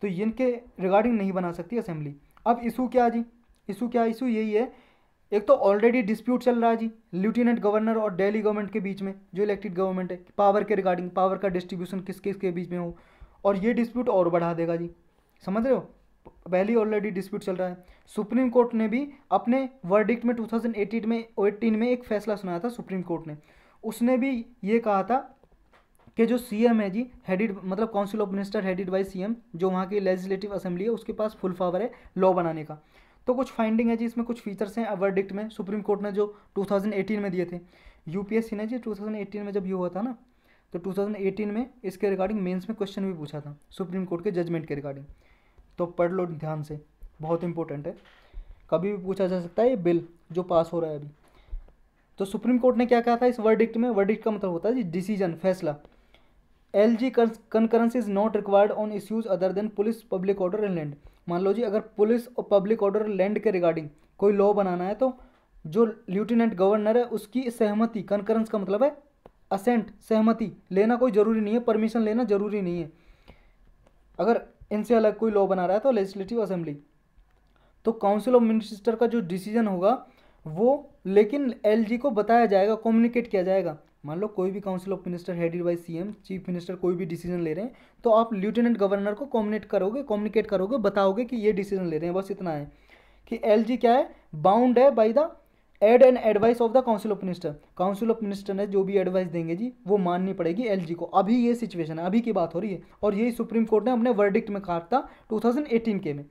Speaker 1: तो इनके रिगार्डिंग नहीं बना सकती असेंबली अब इशू क्या जी इशू क्या इशू यही है एक तो ऑलरेडी डिस्प्यूट चल रहा है जी लेफ्टिनेंट गवर्नर और दिल्ली गवर्नमेंट के बीच में जो इलेक्टेड गवर्नमेंट है पावर के रिगार्डिंग पावर का डिस्ट्रीब्यूशन किस किस के बीच में हो और ये डिस्प्यूट और बढ़ा देगा जी समझ रहे हो पहले ऑलरेडी डिस्प्यूट चल रहा है सुप्रीम कोर्ट ने भी अपने वर्डिक्ट में एटीन में एटीन में एक फैसला सुनाया था सुप्रीम कोर्ट ने उसने भी ये कहा था कि जो सीएम है जी हेडिड मतलब council of minister headed by CM जो वहाँ की लेजिस्लेटिव असेंबली है उसके पास फुल पावर है लॉ बनाने का तो कुछ फाइंडिंग है जी इसमें कुछ फीचर्स हैं वर्डिक्ट में सुप्रीम कोर्ट ने जो 2018 में दिए थे यूपीएससी ने जी 2018 में जब ये हुआ था ना तो 2018 में इसके रिगार्डिंग मेन्स में क्वेश्चन भी पूछा था सुप्रीम कोर्ट के जजमेंट के रिगार्डिंग तो पढ़ लो ध्यान से बहुत इंपॉर्टेंट है कभी भी पूछा जा सकता है ये बिल जो पास हो रहा है अभी तो सुप्रीम कोर्ट ने क्या कहा था इस वर्डिक्ट में वर्डिक्ट का मतलब होता है डिसीजन फैसला L G concurrence is not required on issues other than police public order and land मान लो जी अगर पुलिस और पब्लिक ऑर्डर लैंड के रिगार्डिंग कोई लॉ बनाना है तो जो लेफ्टिनेंट गवर्नर है उसकी सहमति कंकरेंस का मतलब है असेंट सहमति लेना कोई ज़रूरी नहीं है परमिशन लेना ज़रूरी नहीं है अगर इनसे अलग कोई लॉ बना रहा है तो लेजिस्लेटिव असेंबली तो काउंसिल ऑफ मिनिस्टर का जो डिसीजन होगा वो लेकिन एलजी को बताया जाएगा कम्युनिकेट किया जाएगा मान लो कोई भी council of minister headed by CM chief minister कोई भी डिसीजन ले रहे हैं तो आप लेफ्टिनेंट गवर्नर को कम्युनिकेट करोगे कम्युनिकेट करोगे बताओगे कि ये डिसीजन ले रहे हैं बस इतना है कि एल क्या है बाउंड है by the aid and advice of the council of minister council of minister ने जो भी एडवाइस देंगे जी वो माननी पड़ेगी एल को अभी ये सिचुएशन है अभी की बात हो रही है और यही सुप्रीम कोर्ट ने अपने वर्डिक्ट में कहा था 2018 के में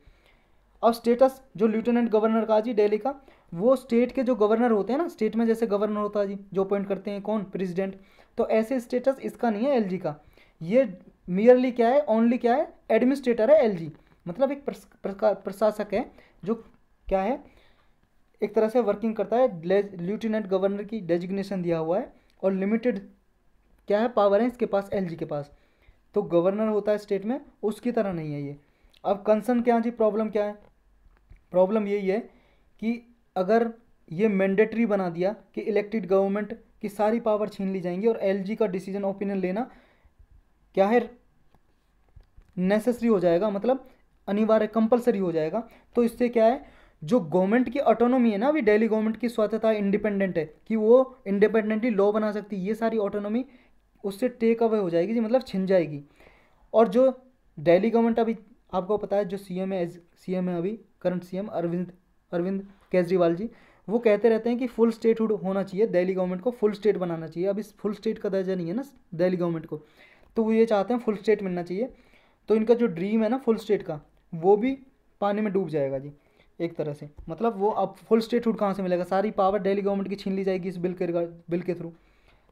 Speaker 1: अब स्टेटस जो लेफ्टिनेंट गवर्नर का जी डेली का वो स्टेट के जो गवर्नर होते हैं ना स्टेट में जैसे गवर्नर होता है जी जो अपॉइंट करते हैं कौन प्रेसिडेंट तो ऐसे स्टेटस इसका नहीं है एल का ये मियरली क्या है ओनली क्या है एडमिनिस्ट्रेटर है एल मतलब एक प्रशासक है जो क्या है एक तरह से वर्किंग करता है लेफ्टिनेंट गवर्नर की डेजिग्नेशन दिया हुआ है और लिमिटेड क्या है पावर है इसके पास एल के पास तो गवर्नर होता है स्टेट में उसकी तरह नहीं है ये अब कंसर्न क्या जी प्रॉब्लम क्या है प्रॉब्लम यही है कि अगर ये मैंडेटरी बना दिया कि इलेक्टेड गवर्नमेंट की सारी पावर छीन ली जाएंगी और एलजी का डिसीजन ओपिनियन लेना क्या है नेसेसरी हो जाएगा मतलब अनिवार्य कंपलसरी हो जाएगा तो इससे क्या है जो गवर्नमेंट की ऑटोनॉमी है ना अभी डेली गवर्नमेंट की स्वतंत्रता इंडिपेंडेंट है कि वो इंडिपेंडेंटली लॉ बना सकती है ये सारी ऑटोनॉमी उससे टेक अवे हो जाएगी जी मतलब छिन जाएगी और जो डेली गवर्नमेंट अभी आपको पता है जो सीएम है सीएम है अभी करंट सीएम अरविंद अरविंद केजरीवाल जी वो कहते रहते हैं कि फुल स्टेट होना चाहिए दिल्ली गवर्नमेंट को फुल स्टेट बनाना चाहिए अब इस फुल स्टेट का दर्जा नहीं है ना दिल्ली गवर्नमेंट को तो वो ये चाहते हैं फुल स्टेट मिलना चाहिए तो इनका जो ड्रीम है ना फुल स्टेट का वो भी पानी में डूब जाएगा जी एक तरह से मतलब वो अब फुल स्टेट हुड कहाँ से मिलेगा सारी पावर दिल्ली गवर्नमेंट की छीन ली जाएगी इस बिल के बिल के थ्रू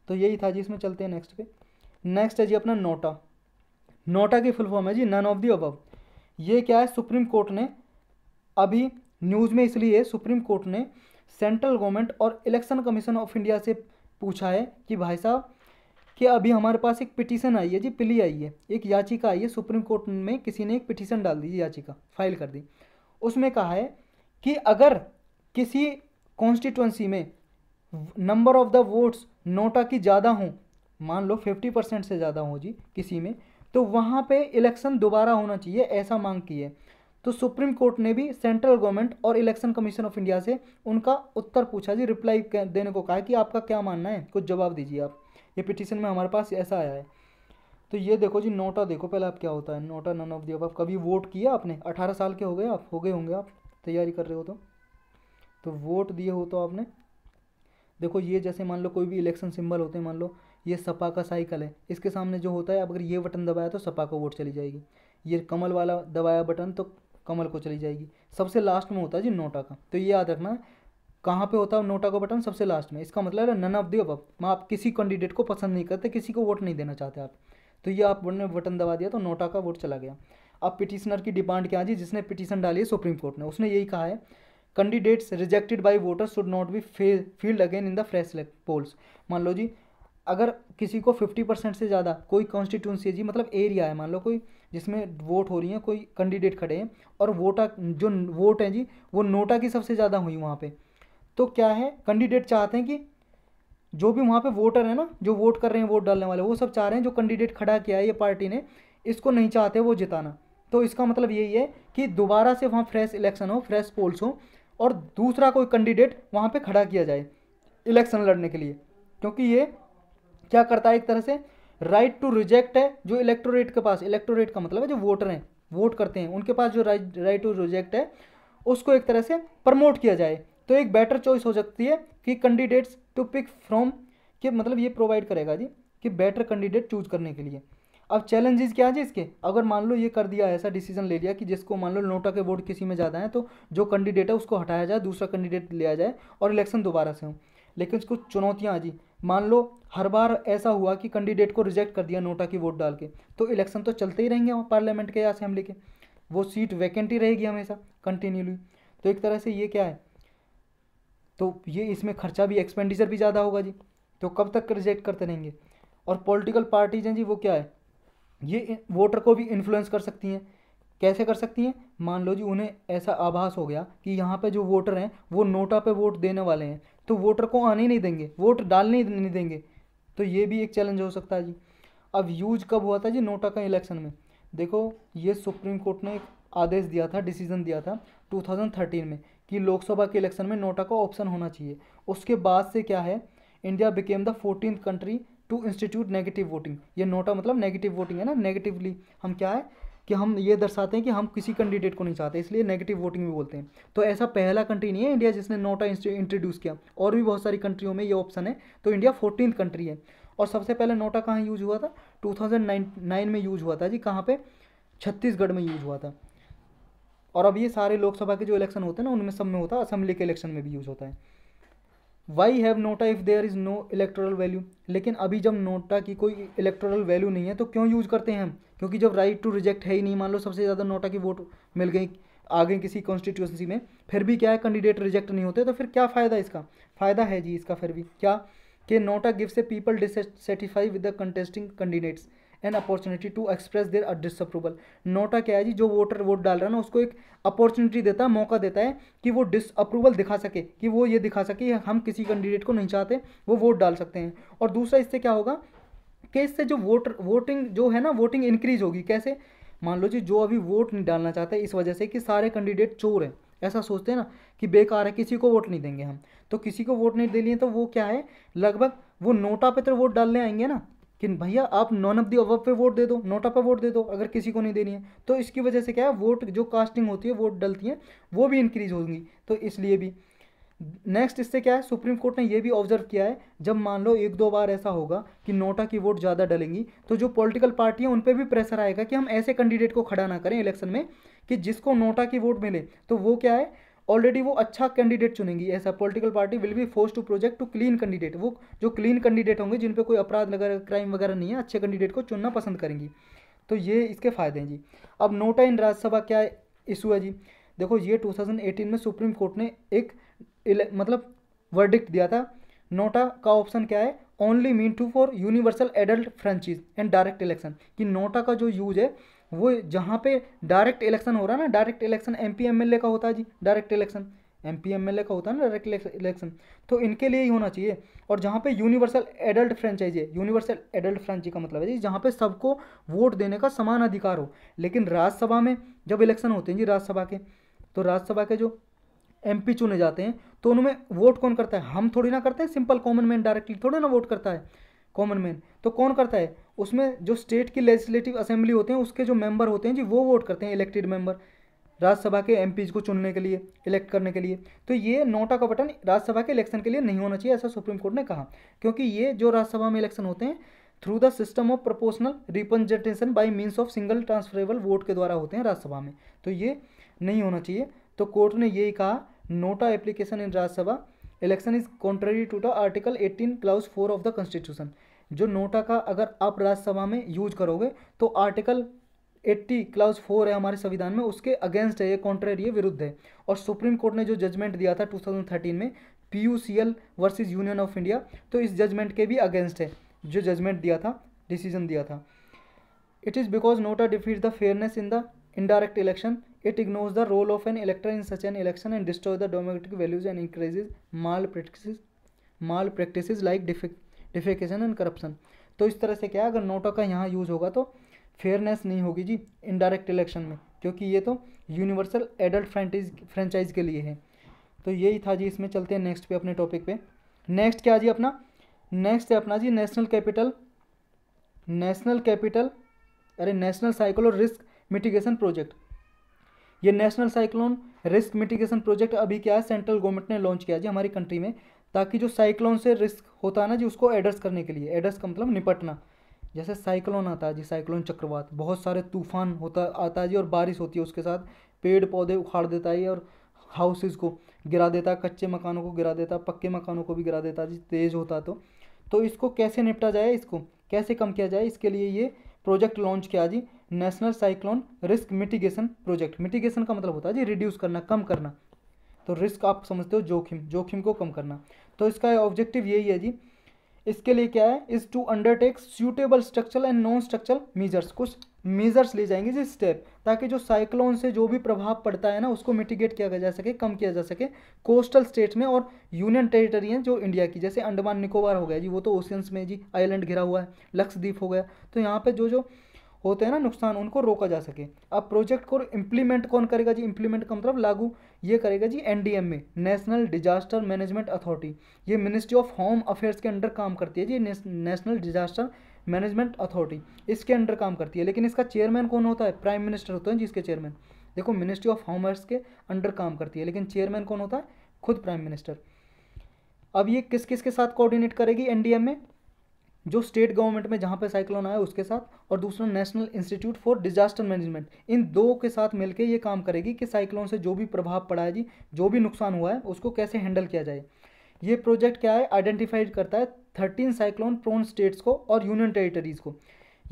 Speaker 1: तो यही था जी इसमें चलते हैं नेक्स्ट पे नेक्स्ट है जी अपना नोटा नोटा की फुल फॉर्म है जी नन ऑफ दी अबव ये क्या है सुप्रीम कोर्ट ने अभी न्यूज़ में इसलिए सुप्रीम कोर्ट ने सेंट्रल गवर्नमेंट और इलेक्शन कमीशन ऑफ इंडिया से पूछा है कि भाई साहब कि अभी हमारे पास एक पिटीशन आई है जी पिली आई है एक याचिका आई है सुप्रीम कोर्ट में किसी ने एक पिटीशन डाल दी याचिका फाइल कर दी उसमें कहा है कि अगर किसी कॉन्स्टिट्यूंसी में number of the votes NOTA की ज़्यादा हों मान लो फिफ्टी परसेंट से ज़्यादा हो जी किसी में तो वहाँ पे इलेक्शन दोबारा होना चाहिए ऐसा मांग की है तो सुप्रीम कोर्ट ने भी सेंट्रल गवर्नमेंट और इलेक्शन कमीशन ऑफ इंडिया से उनका उत्तर पूछा जी रिप्लाई देने को कहा कि आपका क्या मानना है कुछ जवाब दीजिए आप ये पिटिशन में हमारे पास ऐसा आया है तो ये देखो जी नोटा देखो पहले आप क्या होता है नोटा नन ऑफ दी आप कभी वोट किया आपने अठारह साल के हो गए आप हो गए होंगे आप तैयारी कर रहे हो तो तो वोट दिए हो तो आपने देखो ये जैसे मान लो कोई भी इलेक्शन सिंबल होते हैं मान लो ये सपा का साइकिल है इसके सामने जो होता है अब अगर ये बटन दबाया तो सपा को वोट चली जाएगी ये कमल वाला दबाया बटन तो कमर को चली जाएगी सबसे लास्ट में होता है जी नोटा का तो ये याद रखना कहाँ पे होता है नोटा का बटन सबसे लास्ट में इसका मतलब है नन ऑफ दी अब आप किसी कैंडिडेट को पसंद नहीं करते किसी को वोट नहीं देना चाहते आप तो ये आपने बटन दबा दिया तो नोटा का वोट चला गया अब पिटिशनर की डिमांड क्या जी जिसने पिटिशन डाली है सुप्रीम कोर्ट ने उसने यही कहा है candidates rejected by voter should not be filled again in the fresh polls मान लो जी अगर किसी को फिफ्टी परसेंट से ज़्यादा कोई कॉन्स्टिट्यूंसी है जी मतलब एरिया है मान लो कोई जिसमें वोट हो रही हैं कोई कैंडिडेट खड़े हैं और वोटा जो वोट हैं जी वो नोटा की सबसे ज़्यादा हुई वहाँ पे तो क्या है कैंडिडेट चाहते हैं कि जो भी वहाँ पे वोटर है ना जो वोट कर रहे हैं वोट डालने वाले वो सब चाह रहे हैं जो कैंडिडेट खड़ा किया है ये पार्टी ने इसको नहीं चाहते वो जिताना तो इसका मतलब यही है कि दोबारा से वहाँ फ्रेश इलेक्शन हो फ्रेश पोल्स हो और दूसरा कोई कैंडिडेट वहाँ पर खड़ा किया जाए इलेक्शन लड़ने के लिए क्योंकि ये क्या करता है एक तरह से राइट टू रिजेक्ट है जो इलेक्टोरेट के पास इलेक्टोरेट का मतलब है जो वोटर हैं वोट करते हैं उनके पास जो राइट टू रिजेक्ट है उसको एक तरह से प्रमोट किया जाए तो एक बेटर चॉइस हो सकती है कि कैंडिडेट्स टू पिक फ्रॉम के मतलब ये प्रोवाइड करेगा जी कि बेटर कैंडिडेट चूज करने के लिए अब चैलेंजेस क्या है जी इसके अगर मान लो ये कर दिया ऐसा डिसीजन ले लिया कि जिसको मान लो नोटा के वोट किसी में ज़्यादा है तो जो कैंडिडेट है उसको हटाया जाए दूसरा कैंडिडेट लिया जाए और इलेक्शन दोबारा से हो लेकिन उसको चुनौतियाँ आ जी मान लो हर बार ऐसा हुआ कि कैंडिडेट को रिजेक्ट कर दिया नोटा की वोट डाल के तो इलेक्शन तो चलते ही रहेंगे पार्लियामेंट के असेंबली के वो सीट वैकेंट ही रहेगी हमेशा कंटिन्यूली तो एक तरह से ये क्या है तो ये इसमें खर्चा भी एक्सपेंडिचर भी ज़्यादा होगा जी तो कब तक रिजेक्ट करते रहेंगे और पॉलिटिकल पार्टीज हैं जी वो क्या है ये वोटर को भी इन्फ्लुएंस कर सकती हैं कैसे कर सकती हैं मान लो जी उन्हें ऐसा आभास हो गया कि यहाँ पे जो वोटर हैं वो नोटा पे वोट देने वाले हैं तो वोटर को आने नहीं देंगे वोट डालने नहीं देंगे तो ये भी एक चैलेंज हो सकता है जी अब यूज कब हुआ था जी नोटा का इलेक्शन में देखो ये सुप्रीम कोर्ट ने एक आदेश दिया था डिसीजन दिया था 2013 में कि लोकसभा के इलेक्शन में नोटा का ऑप्शन होना चाहिए उसके बाद से क्या है India became the fourteen country to institute negative voting ये नोटा मतलब नेगेटिव वोटिंग है ना नेगेटिवली हम क्या है कि हम ये दर्शाते हैं कि हम किसी कैंडिडेट को नहीं चाहते इसलिए नेगेटिव वोटिंग भी बोलते हैं तो ऐसा पहला कंट्री नहीं है इंडिया जिसने नोटा इंट्रोड्यूस किया और भी बहुत सारी कंट्रियों में ये ऑप्शन है तो इंडिया फोर्टीन कंट्री है और सबसे पहले नोटा कहाँ यूज हुआ था टू में यूज हुआ था जी कहाँ पर छत्तीसगढ़ में यूज हुआ था और अब ये सारे लोकसभा के जो इलेक्शन होते हैं ना उनमें सब में होता है असेंबली के इलेक्शन में भी यूज होता है why have NOTA if there is no electoral value लेकिन अभी जब नोटा की कोई इलेक्ट्रल वैल्यू नहीं है तो क्यों यूज करते हैं हम क्योंकि जब राइट टू रिजेक्ट है ही नहीं मान लो सबसे ज़्यादा नोटा की वोट मिल गई आ गई किसी कॉन्स्टिट्यूंसी में फिर भी क्या है कैंडिडेट रिजेक्ट नहीं होते तो फिर क्या फ़ायदा इसका फ़ायदा है जी इसका फिर भी क्या कि NOTA gives a people dissatisfied with the contesting candidates an opportunity to express their disapproval NOTA क्या है जी जो वोटर वोट डाल रहा है ना उसको एक अपॉर्चुनिटी देता है मौका देता है कि वो डिसअप्रूवल दिखा सके कि वो ये दिखा सके हम किसी कैंडिडेट को नहीं चाहते वो वोट डाल सकते हैं और दूसरा इससे क्या होगा कि इससे जो वोटर वोटिंग जो है ना वोटिंग इंक्रीज होगी कैसे मान लो जी जो अभी वोट नहीं डालना चाहते इस वजह से कि सारे कैंडिडेट चोर हैं ऐसा सोचते हैं ना कि बेकार है किसी को वोट नहीं देंगे हम तो किसी को वोट नहीं दे लिए तो वो क्या है लगभग वो नोटा पे तो वोट डालने आएंगे ना कि भैया आप नॉन ऑफ दी अवब पे वोट दे दो नोटा पे वोट दे दो अगर किसी को नहीं देनी है तो इसकी वजह से क्या है वोट जो कास्टिंग होती है वोट डलती है वो भी इंक्रीज होंगी तो इसलिए भी नेक्स्ट इससे क्या है सुप्रीम कोर्ट ने यह भी ऑब्जर्व किया है जब मान लो एक दो बार ऐसा होगा कि नोटा की वोट ज़्यादा डलेंगी तो जो पॉलिटिकल पार्टी है उन पर भी प्रेशर आएगा कि हम ऐसे कैंडिडेट को खड़ा ना करें इलेक्शन में कि जिसको नोटा की वोट मिले तो वो क्या है ऑलरेडी वो अच्छा कैंडिडेट चुनेंगी ऐसा political party will be force to project to clean candidate वो जो क्लीन कैंडिडेट होंगे जिन पर कोई अपराध वगैरह क्राइम वगैरह नहीं है अच्छे कैंडिडेट को चुनना पसंद करेंगी तो ये इसके फायदे हैं जी अब नोटा इन राज्यसभा क्या इशू है जी देखो ये 2018 में सुप्रीम कोर्ट ने एक मतलब वर्डिक्ट दिया था नोटा का ऑप्शन क्या है only mean to for universal adult franchise and direct election कि नोटा का जो यूज है वो जहाँ पे डायरेक्ट इलेक्शन हो रहा है ना direct election M P M L A का होता है जी direct election M P M L A का होता है ना डायरेक्ट इलेक्शन तो इनके लिए ही होना चाहिए और जहाँ पे यूनिवर्सल एडल्ट फ्रेंचाइज है यूनिवर्सल एडल्ट फ्रेंचाइज का मतलब है जी जहाँ पे सबको वोट देने का समान अधिकार हो लेकिन राज्यसभा में जब इलेक्शन होते हैं जी राज्यसभा के तो राज्यसभा के जो एमपी चुने जाते हैं तो उनमें वोट कौन करता है हम थोड़ी ना करते हैं सिंपल कॉमन मैन डायरेक्टली थोड़ा ना वोट करता है कॉमन मैन तो कौन करता है उसमें जो स्टेट की लेजिस्लेटिव असेंबली होते हैं उसके जो मेंबर होते हैं जी वो वोट करते हैं इलेक्टेड मेंबर राज्यसभा के एम को चुनने के लिए इलेक्ट करने के लिए तो ये नोटा का बटन राज्यसभा के इलेक्शन के लिए नहीं होना चाहिए ऐसा सुप्रीम कोर्ट ने कहा क्योंकि ये जो राज्यसभा में इलेक्शन होते हैं through the system of proportional representation by means of single transferable vote के द्वारा होते हैं राज्यसभा में तो ये नहीं होना चाहिए तो कोर्ट ने यही कहा NOTA application in Rajya Sabha election is contrary to the article eighteen 18 four 4 the constitution जो नोटा का अगर आप राज्यसभा में यूज करोगे तो आर्टिकल 80 क्लाउज 4 है हमारे संविधान में उसके अगेंस्ट है ये कॉन्ट्रेरी है विरुद्ध है और सुप्रीम कोर्ट ने जो जजमेंट दिया था 2013 में P U C L versus union of India तो इस जजमेंट के भी अगेंस्ट है जो जजमेंट दिया था डिसीजन दिया था it is because NOTA defeat the fairness in the indirect election it the role of an elector in such an election and destroy the destroys values and values malpractice malpractice like defection and corruption तो इस तरह से क्या अगर नोटा का यहाँ यूज़ होगा तो फेयरनेस नहीं होगी जी इनडायरेक्ट इलेक्शन में क्योंकि ये तो यूनिवर्सल एडल्ट फ्रेंचाइज फ्रेंचाइज के लिए है तो यही था जी इसमें चलते हैं नेक्स्ट पे अपने टॉपिक पे नेक्स्ट क्या जी अपना नेक्स्ट है अपना जी नेशनल कैपिटल नेशनल कैपिटल अरे नेशनल साइकिल और रिस्क मिटिगेशन प्रोजेक्ट ये national cyclone risk mitigation project अभी क्या है सेंट्रल गवर्नमेंट ने लॉन्च किया जी हमारी कंट्री में ताकि जो साइक्लोन से रिस्क होता है ना जी उसको एड्रेस करने के लिए एड्रेस का मतलब निपटना जैसे साइक्लोन आता है जी साइक्लोन चक्रवात बहुत सारे तूफान होता आता है जी और बारिश होती है उसके साथ पेड़ पौधे उखाड़ देता है और हाउसेज़ को गिरा देता है कच्चे मकानों को गिरा देता है पक्के मकानों को भी गिरा देता है जी तेज़ होता तो तो इसको कैसे निपटा जाए इसको कैसे कम किया जाए इसके लिए ये प्रोजेक्ट लॉन्च किया जी national cyclone risk mitigation project mitigation का मतलब होता है जी रिड्यूस करना कम करना तो रिस्क आप समझते हो जोखिम जोखिम को कम करना तो इसका ऑब्जेक्टिव यही है जी इसके लिए क्या है is to undertake suitable structural and non structural measures कुछ मीजर्स ले जाएंगे जी स्टेप ताकि जो साइक्लोन से जो भी प्रभाव पड़ता है ना उसको मिटिगेट किया जा सके कम किया जा सके कोस्टल स्टेट्स में और यूनियन टेरिटरी हैं जो इंडिया की जैसे अंडमान निकोबार हो गया जी वो तो ओशियंस में जी आइलैंड घिरा हुआ है लक्षद्वीप हो गया तो यहाँ पर जो जो होते हैं ना नुकसान उनको रोका जा सके अब प्रोजेक्ट को इम्प्लीमेंट कौन करेगा जी इम्प्लीमेंट का मतलब लागू ये करेगा जी एनडीएम में नेशनल डिजास्टर मैनेजमेंट अथॉरिटी ये मिनिस्ट्री ऑफ होम अफेयर्स के अंडर काम करती है जी नेशनल डिजास्टर मैनेजमेंट अथॉरिटी इसके अंडर काम करती है लेकिन इसका चेयरमैन कौन होता है प्राइम मिनिस्टर होते हैं जिसके चेयरमैन देखो मिनिस्ट्री ऑफ होम अफेयर्स के अंडर काम करती है लेकिन चेयरमैन कौन होता है खुद प्राइम मिनिस्टर अब ये किस किस के साथ कोऑर्डिनेट करेगी एनडीएम में जो स्टेट गवर्नमेंट में जहाँ पे साइक्लोन आया उसके साथ और दूसरा national institute for disaster management इन दो के साथ मिलकर ये काम करेगी कि साइक्लोन से जो भी प्रभाव पड़ा है जी जो भी नुकसान हुआ है उसको कैसे हैंडल किया जाए ये प्रोजेक्ट क्या है आइडेंटिफाइड करता है थर्टीन साइक्लोन प्रोन स्टेट्स को और यूनियन टेरिटरीज को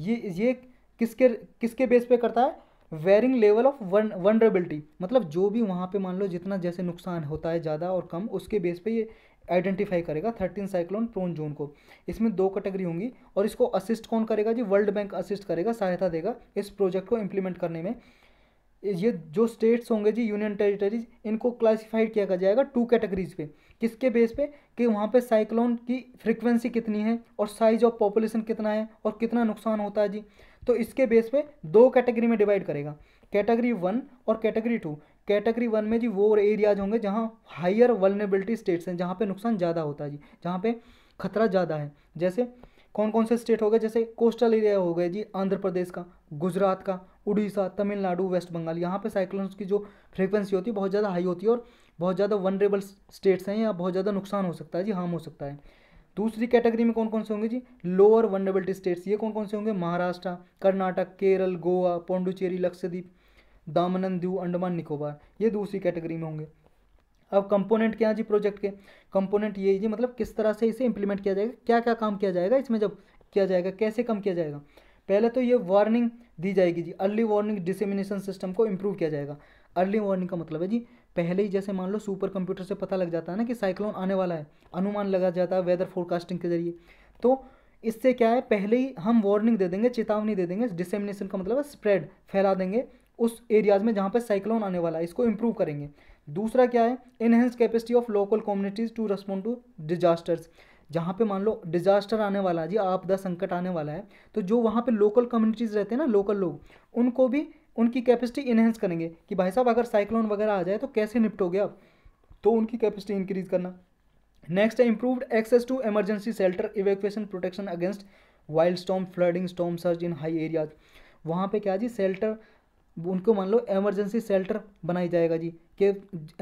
Speaker 1: ये ये किसके किसके बेस पे करता है वेरिंग लेवल ऑफ वनरेबिलिटी मतलब जो भी वहाँ पे मान लो जितना जैसे नुकसान होता है ज़्यादा और कम उसके बेस पे ये आइडेंटिफाई करेगा थर्टीन साइक्लोन प्रोन जोन को इसमें दो कैटेगरी होंगी और इसको असिस्ट कौन करेगा जी वर्ल्ड बैंक असिस्ट करेगा सहायता देगा इस प्रोजेक्ट को इम्प्लीमेंट करने में ये जो स्टेट्स होंगे जी यूनियन टेरिटरीज इनको क्लासिफाइड किया जाएगा टू कैटेगरीज पे किसके बेस पे कि वहाँ पे साइक्लोन की फ्रीक्वेंसी कितनी है और साइज ऑफ पॉपुलेशन कितना है और कितना नुकसान होता है जी तो इसके बेस पे दो कैटेगरी में डिवाइड करेगा कैटेगरी वन और कैटेगरी टू कैटेगरी वन में जी वो एरियाज होंगे जहाँ हायर वलनेबिलिटी स्टेट्स हैं जहाँ पे नुकसान ज़्यादा होता है जी जहाँ पे खतरा ज़्यादा है जैसे कौन कौन से स्टेट हो गए जैसे कोस्टल एरिया हो गए जी आंध्र प्रदेश का गुजरात का उड़ीसा तमिलनाडु वेस्ट बंगाल यहाँ पे साइक्लोन्स की जो फ्रीक्वेंसी होती है बहुत ज़्यादा हाई होती है और बहुत ज़्यादा वनरेबल स्टेट्स हैं या बहुत ज़्यादा नुकसान हो सकता है जी हार्म हो सकता है दूसरी कैटेगरी में कौन कौन से होंगे जी लोअर वनरेबिलिटी स्टेट्स ये कौन कौन से होंगे महाराष्ट्र कर्नाटक केरल गोवा पौंडुचेरी लक्षद्वीप दामनंद दीव अंडमान निकोबार ये दूसरी कैटेगरी में होंगे अब कंपोनेंट क्या है जी प्रोजेक्ट के कंपोनेंट ये जी मतलब किस तरह से इसे इंप्लीमेंट किया जाएगा क्या क्या काम किया जाएगा इसमें जब किया जाएगा कैसे कम किया जाएगा पहले तो ये वार्निंग दी जाएगी जी अर्ली वार्निंग डिसेमिनेशन सिस्टम को इम्प्रूव किया जाएगा अर्ली वार्निंग का मतलब है जी पहले ही जैसे मान लो सुपर कंप्यूटर से पता लग जाता है ना कि साइक्लोन आने वाला है अनुमान लगा जाता है वेदर फोरकास्टिंग के जरिए तो इससे क्या है पहले ही हम वार्निंग दे देंगे चेतावनी दे देंगे डिसेमिनेशन का मतलब है स्प्रेड फैला देंगे उस एरियाज़ में जहाँ पर साइक्लोन आने वाला है इसको इम्प्रूव करेंगे दूसरा क्या है enhance capacity of local communities to respond to disasters जहाँ पे मान लो डिजास्टर आने वाला है जी आपदा संकट आने वाला है तो जो वहाँ पे लोकल कम्युनिटीज़ रहते हैं ना लोकल लोग उनको भी उनकी कैपेसिटी इन्हेंस करेंगे कि भाई साहब अगर साइक्लोन वगैरह आ जाए तो कैसे निपटोगे आप तो उनकी कैपेसिटी इंक्रीज करना नेक्स्ट है improved access to emergency shelter evacuation protection against wild storm flooding storm surge in high areas वहाँ पे क्या जी सेल्टर उनको मान लो एमरजेंसी शेल्टर बनाई जाएगा जी कि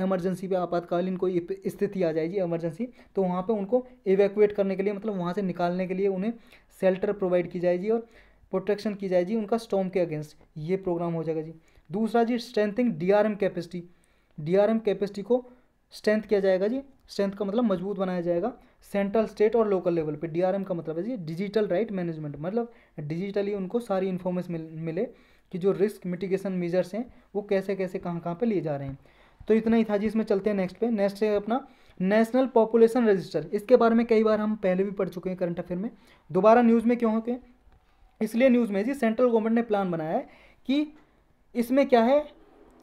Speaker 1: एमरजेंसी पे आपातकालीन कोई स्थिति आ जाएगी एमरजेंसी तो वहाँ पे उनको एवैक्यूएट करने के लिए मतलब वहाँ से निकालने के लिए उन्हें शेल्टर प्रोवाइड की जाएगी और प्रोटेक्शन की जाएगी उनका स्टॉम के अगेंस्ट ये प्रोग्राम हो जाएगा जी दूसरा जी strengthening D R M capacity D R M capacity को स्ट्रेंथ किया जाएगा जी स्ट्रेंथ का मतलब मजबूत बनाया जाएगा सेंट्रल स्टेट और लोकल लेवल पे डीआरएम का मतलब है जी डिजिटल राइट मैनेजमेंट मतलब डिजिटली उनको सारी इन्फॉर्मेशन मिले कि जो रिस्क मिटिगेशन मेजर्स हैं वो कैसे कैसे कहाँ कहाँ पर लिए जा रहे हैं तो इतना ही था जी इसमें चलते हैं नेक्स्ट पे नेक्स्ट है अपना नेशनल पॉपुलेशन रजिस्टर इसके बारे में कई बार हम पहले भी पढ़ चुके हैं करंट अफेयर में दोबारा न्यूज़ में क्यों होते हैं इसलिए न्यूज़ में जी सेंट्रल गवर्नमेंट ने प्लान बनाया है कि इसमें क्या है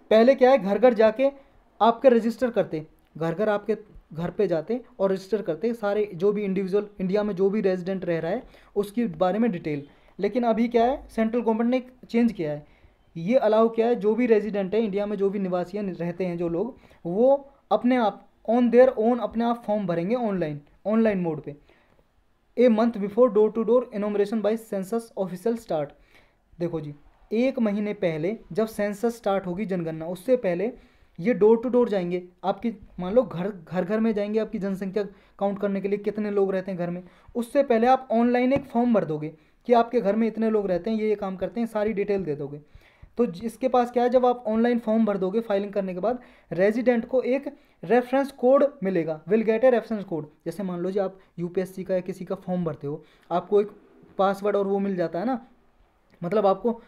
Speaker 1: पहले क्या है घर घर जाके आपके रजिस्टर करते घर घर आपके घर पे जाते और रजिस्टर करते सारे जो भी इंडिविजुअल इंडिया में जो भी रेजिडेंट रह रहा है उसके बारे में डिटेल लेकिन अभी क्या है सेंट्रल गवर्नमेंट ने चेंज किया है ये अलाउ किया है जो भी रेजिडेंट है इंडिया में जो भी निवासी रहते हैं जो लोग वो अपने आप ऑन देयर ओन अपने आप फॉर्म भरेंगे ऑनलाइन ऑनलाइन मोड पे a month before door to door enumeration by census official start देखो जी एक महीने पहले जब सेंसस स्टार्ट होगी जनगणना उससे पहले ये डोर टू डोर जाएंगे आपकी मान लो घर घर घर में जाएंगे आपकी जनसंख्या काउंट करने के लिए कितने लोग रहते हैं घर में उससे पहले आप ऑनलाइन एक फॉर्म भर दोगे कि आपके घर में इतने लोग रहते हैं ये ये काम करते हैं सारी डिटेल दे दोगे तो इसके पास क्या है जब आप ऑनलाइन फॉर्म भर दोगे फाइलिंग करने के बाद रेजिडेंट को एक रेफरेंस कोड मिलेगा will get a reference code जैसे मान लो जी आप यूपीएससी का या किसी का फॉर्म भरते हो आपको एक पासवर्ड और वो मिल जाता है ना मतलब आपको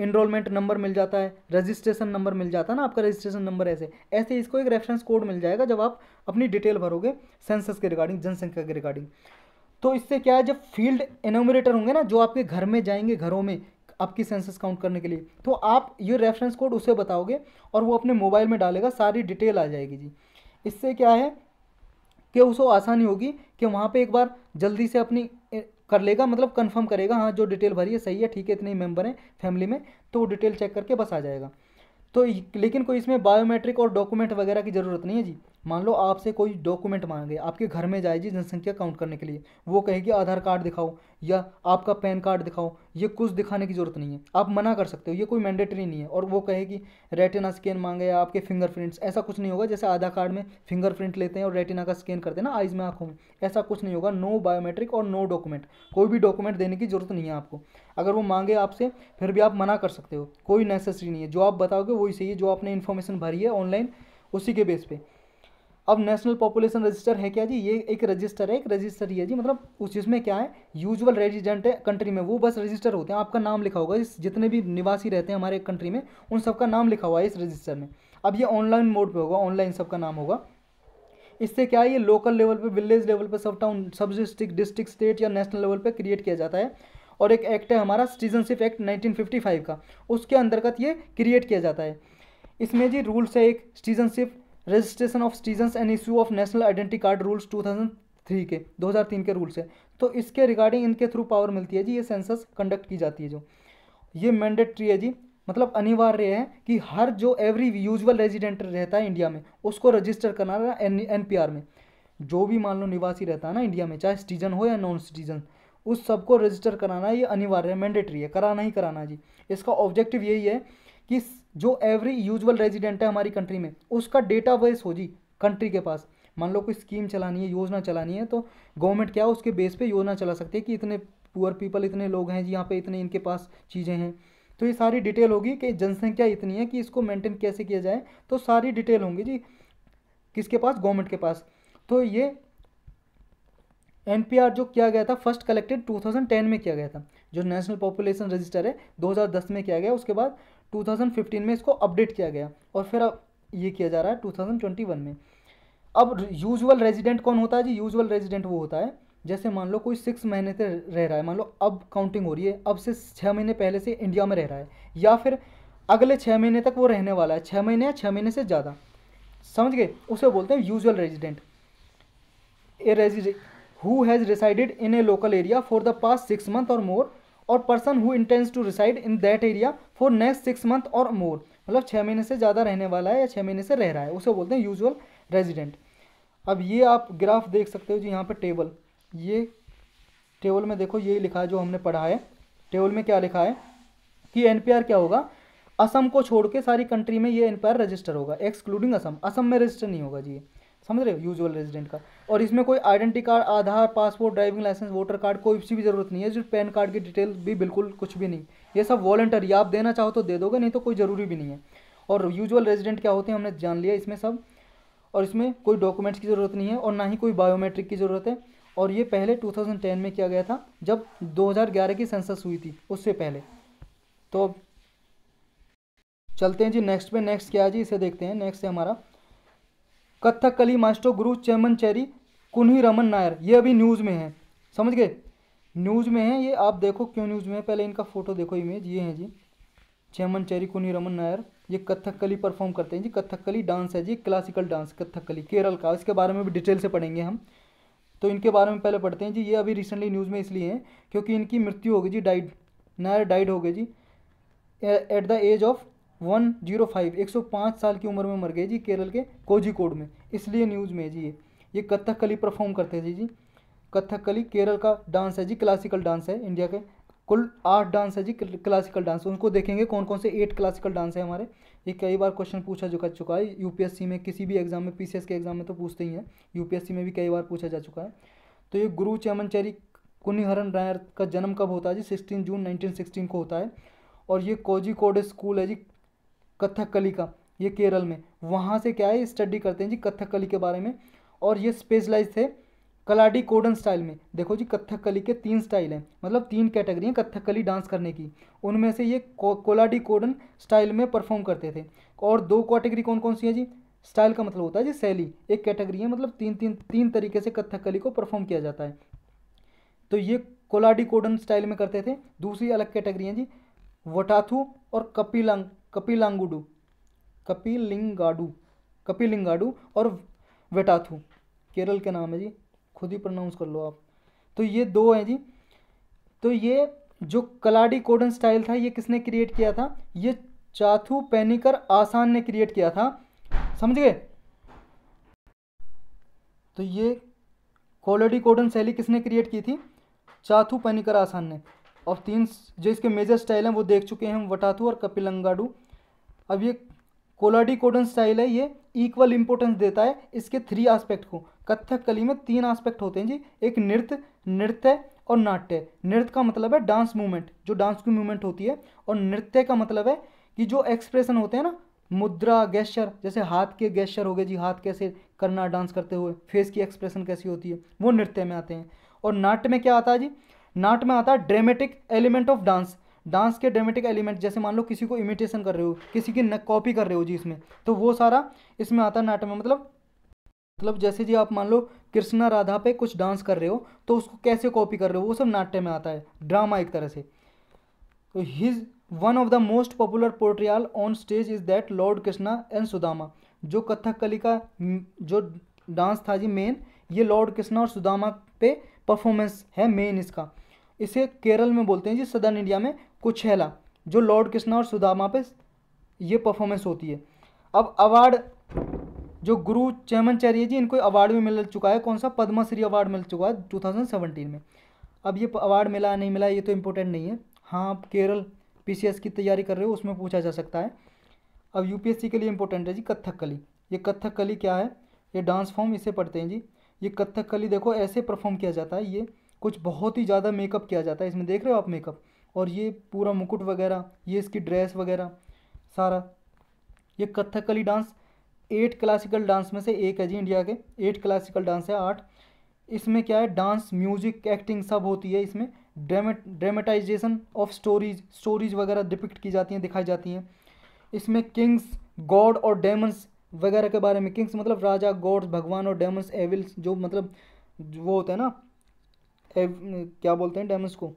Speaker 1: इनरोलमेंट नंबर मिल जाता है रजिस्ट्रेशन नंबर मिल जाता है ना आपका रजिस्ट्रेशन नंबर ऐसे ऐसे इसको एक रेफरेंस कोड मिल जाएगा जब आप अपनी डिटेल भरोगे सेंसस के रिगार्डिंग जनसंख्या के रिगार्डिंग तो इससे क्या है जब फील्ड एनोमिनेटर होंगे ना जो आपके घर में जाएंगे घरों में आपकी सेंसस काउंट करने के लिए तो आप ये रेफरेंस कोड उसे बताओगे और वो अपने मोबाइल में डालेगा सारी डिटेल आ जाएगी जी इससे क्या है कि उसको आसानी होगी कि वहाँ पे एक बार जल्दी से अपनी कर लेगा मतलब कंफर्म करेगा हाँ जो डिटेल भरी है सही है ठीक है इतने ही मेम्बर हैं फैमिली में तो वो डिटेल चेक करके बस आ जाएगा तो लेकिन कोई इसमें बायोमेट्रिक और डॉक्यूमेंट वगैरह की ज़रूरत नहीं है जी मान लो आपसे कोई डॉक्यूमेंट मांगे आपके घर में जाएगी जनसंख्या काउंट करने के लिए वो कहेगी आधार कार्ड दिखाओ या आपका पैन कार्ड दिखाओ ये कुछ दिखाने की ज़रूरत नहीं है आप मना कर सकते हो ये कोई मैंडेटरी नहीं है और वो कहेगी रेटिना स्कैन मांगे या आपके फिंगरप्रिंट्स ऐसा कुछ नहीं होगा जैसे आधार कार्ड में फिंगरप्रिंट लेते हैं और रेटिना का स्कैन करते हैं ना आइज़ में आँखों में ऐसा कुछ नहीं होगा नो बायोमेट्रिक और नो डॉक्यूमेंट कोई भी डॉक्यूमेंट देने की ज़रूरत नहीं है आपको अगर वो मांगे आपसे फिर भी आप मना कर सकते हो कोई नेसेसरी नहीं है जो आप बताओगे वही सही है जो आपने इन्फॉर्मेशन भरी है ऑनलाइन उसी के बेस पर अब नेशनल पॉपुलेशन रजिस्टर है क्या जी ये एक रजिस्टर है एक रजिस्टर ही है जी मतलब उस इसमें क्या है यूजुअल रेजिडेंट है कंट्री में वो बस रजिस्टर होते हैं आपका नाम लिखा होगा इस जितने भी निवासी रहते हैं हमारे कंट्री में उन सबका नाम लिखा हुआ है इस रजिस्टर में अब ये ऑनलाइन मोड पर होगा ऑनलाइन सबका नाम होगा इससे क्या है ये लोकल लेवल पर विलेज लेवल पर sub town sub district district state या नेशनल लेवल पर क्रिएट किया जाता है और एक एक्ट है हमारा सिटीजनशिप एक्ट 1955 का उसके अंतर्गत ये क्रिएट किया जाता है इसमें जी रूल्स है एक citizenship registration of citizen and issue of national identity card rules two thousand three के 2003 के रूल्स है तो इसके रिगार्डिंग इनके थ्रू पावर मिलती है जी ये सेंसस कंडक्ट की जाती है जो ये मैंडेटरी है जी मतलब अनिवार्य है कि हर जो एवरी यूजुअल रेजिडेंट रहता है इंडिया में उसको रजिस्टर करना है एन पी आर में जो भी मान लो निवासी रहता है ना इंडिया में चाहे सिटीजन हो या नॉन सिटीजन उस सबको रजिस्टर कराना ये अनिवार्य है मैंडेटरी है कराना ही कराना जी इसका ऑब्जेक्टिव यही है कि जो एवरी यूजुअल रेजिडेंट है हमारी कंट्री में उसका डेटा बेस हो जी कंट्री के पास मान लो कोई स्कीम चलानी है योजना चलानी है तो गवर्नमेंट क्या उसके बेस पे योजना चला सकती है कि इतने पुअर पीपल इतने लोग हैं जी यहाँ पे इतने इनके पास चीज़ें हैं तो ये सारी डिटेल होगी कि जनसंख्या इतनी है कि इसको मेंटेन कैसे किया जाए तो सारी डिटेल होंगी जी किसके पास गवर्नमेंट के पास तो ये एन जो किया गया था फर्स्ट कलेक्टेड 2010 में किया गया था जो नेशनल पॉपुलेशन रजिस्टर है 2010 में किया गया उसके बाद 2015 में इसको अपडेट किया गया और फिर अब ये किया जा रहा है 2021 में अब यूजुअल रेजिडेंट कौन होता है जी यूजुअल रेजिडेंट वो होता है जैसे मान लो कोई सिक्स महीने से रह रहा है मान लो अब काउंटिंग हो रही है अब से छः महीने पहले से इंडिया में रह रहा है या फिर अगले छः महीने तक वो रहने वाला है छः महीने या छः महीने से ज़्यादा समझ गए उसे बोलते हैं usual resident a resident who has resided in a local area for the past six month or more or person who intends to reside in that area for next six month or more मतलब छः महीने से ज़्यादा रहने वाला है या छः महीने से रह रहा है उसे बोलते हैं यूजुअल रेजिडेंट अब ये आप ग्राफ देख सकते हो जी यहाँ पर टेबल ये टेबल में देखो यही लिखा है जो हमने पढ़ा है टेबल में क्या लिखा है कि एन क्या होगा असम को छोड़ के सारी कंट्री में ये एन रजिस्टर होगा एक्सक्लूडिंग असम असम में रजिस्टर नहीं होगा जी समझ रहे हो यूजुअल रेजिडेंट का और इसमें कोई identity card Aadhaar passport driving licence voter card कोई भी जरूरत नहीं है सिर्फ पैन कार्ड की डिटेल भी बिल्कुल कुछ भी नहीं ये सब वॉलेंटरी आप देना चाहो तो दे दोगे नहीं तो कोई ज़रूरी भी नहीं है और यूजुअल रेजिडेंट क्या होते हैं हमने जान लिया इसमें सब और इसमें कोई डॉक्यूमेंट्स की ज़रूरत नहीं है और ना ही कोई बायोमेट्रिक की ज़रूरत है और ये पहले 2010 में किया गया था जब 2011 की सेंसस हुई थी उससे पहले तो चलते हैं जी नेक्स्ट पे नेक्स्ट क्या है जी इसे देखते हैं नेक्स्ट है हमारा Kathakali master Guru Chemancheri Kunhiraman Nair ये अभी न्यूज़ में है समझ गए न्यूज़ में है ये आप देखो क्यों न्यूज़ में है पहले इनका फ़ोटो देखो इमेज ये है जी चेमन चेरी कुन्ही रमन नायर ये कथकली परफॉर्म करते हैं जी कथकली डांस है जी क्लासिकल डांस कथकली केरल का इसके बारे में भी डिटेल से पढ़ेंगे हम तो इनके बारे में पहले पढ़ते हैं जी ये अभी रिसेंटली न्यूज़ में इसलिए है क्योंकि इनकी मृत्यु हो गई जी डाइड नायर डाइड हो गई जी at the age of one zero five एक सौ पाँच साल की उम्र में मर गए जी केरल के कोड में इसलिए न्यूज़ में जी ये ये कथकली परफॉर्म करते थे जी कथकली केरल का डांस है जी क्लासिकल डांस है इंडिया के कुल आठ डांस है जी क्लासिकल डांस उनको देखेंगे कौन कौन से एट क्लासिकल डांस है हमारे ये कई बार क्वेश्चन पूछा जा चुका है यूपीएससी में किसी भी एग्जाम में पीसीएस के एग्जाम में तो पूछते ही हैं यूपीएससी में भी कई बार पूछा जा चुका है तो ये गुरु चेमनचेरी कुनिहरन रायर का जन्म कब होता है जी सिक्सटीन जून नाइनटीन सिक्सटीन को होता है और ये कोजिकोड स्कूल है जी कथकली का ये केरल में वहाँ से क्या है स्टडी करते हैं जी कथकली के बारे में और ये स्पेशलाइज थे कलाडी कोडन स्टाइल में देखो जी कथकली के तीन स्टाइल हैं मतलब तीन कैटेगरी हैं कथकली डांस करने की उनमें से ये को, कोलाडी कोडन स्टाइल में परफॉर्म करते थे और दो कैटेगरी कौन कौन सी है जी स्टाइल का मतलब होता है जी शैली एक कैटेगरी है मतलब तीन तीन तीन तरीके से कथकली को परफॉर्म किया जाता है तो ये कोलाडी कोडन स्टाइल में करते थे दूसरी अलग कैटेगरी है जी वटाथू और कपिलंग कपिलांगुडू कपिलिंगाडू कपिलिंगाडू और वेटाथू केरल के नाम है जी खुद ही प्रोनाउंस कर लो आप तो ये दो हैं जी तो ये जो कलाडी कोडन स्टाइल था ये किसने क्रिएट किया था ये चाथू पैनिकर आसान ने क्रिएट किया था समझ गए तो ये कॉलोडी कोडन शैली किसने क्रिएट की थी चाथू पैनिकर आसान ने और तीन जो इसके मेजर स्टाइल हैं वो देख चुके हैं हम वटाथू और कपिलंगाडू अब ये कोलाडी कोडन स्टाइल है ये इक्वल इंपॉर्टेंस देता है इसके थ्री आस्पेक्ट को कत्थक कली में तीन आस्पेक्ट होते हैं जी एक नृत्य नृत्य और नाट्य नृत्य का मतलब है डांस मूवमेंट जो डांस की मूवमेंट होती है और नृत्य का मतलब है कि जो एक्सप्रेशन होते हैं ना मुद्रा गैशर जैसे हाथ के गैशर हो गए जी हाथ कैसे करना डांस करते हुए फेस की एक्सप्रेशन कैसी होती है वो नृत्य में आते हैं और नाट्य में क्या आता है जी नाट में आता है dramatic element of dance dance के ड्रामेटिक एलिमेंट जैसे मान लो किसी को इमिटेशन कर रहे हो किसी की कॉपी कर रहे हो जी इसमें तो वो सारा इसमें आता है नाटक में मतलब मतलब जैसे जी आप मान लो कृष्णा राधा पे कुछ डांस कर रहे हो तो उसको कैसे कॉपी कर रहे हो वो सब नाट्य में आता है ड्रामा एक तरह से तो his one of the most popular portrayal on stage is that Lord Krishna and Sudama जो कथक कली का जो डांस था जी मेन ये लॉर्ड कृष्णा और सुदामा पे परफॉर्मेंस है मेन इसका इसे केरल में बोलते हैं जी सदर्न इंडिया में कुछेला जो लॉर्ड कृष्णा और सुदामा पे ये परफॉर्मेंस होती है अब अवार्ड जो गुरु चैमनचार्य जी इनको अवार्ड भी मिल चुका है कौन सा पद्मश्री अवार्ड मिल चुका है 2017 में अब ये अवार्ड मिला नहीं मिला ये तो इम्पोर्टेंट नहीं है हाँ आप केरल पीसीएस की तैयारी कर रहे हो उसमें पूछा जा सकता है अब यूपीएससी के लिए इम्पोर्टेंट है जी कथकली ये कथकली क्या है ये डांस फॉर्म इसे पढ़ते हैं जी ये कथकली देखो ऐसे परफॉर्म किया जाता है ये कुछ बहुत ही ज़्यादा मेकअप किया जाता है इसमें देख रहे हो आप मेकअप और ये पूरा मुकुट वगैरह ये इसकी ड्रेस वगैरह सारा ये Kathakali dance eight classical dance में से एक है जी इंडिया के एट क्लासिकल डांस है आठ इसमें क्या है डांस म्यूजिक एक्टिंग सब होती है इसमें ड्रामेटाइजेशन ऑफ स्टोरीज स्टोरीज वगैरह डिपिक्ट की जाती हैं दिखाई जाती हैं इसमें किंग्स गॉड और डेमंस वगैरह के बारे में किंग्स मतलब राजा गॉड्स भगवान और डेमंस एविल्स जो मतलब वो होता है ना एव, क्या बोलते हैं डेमंस को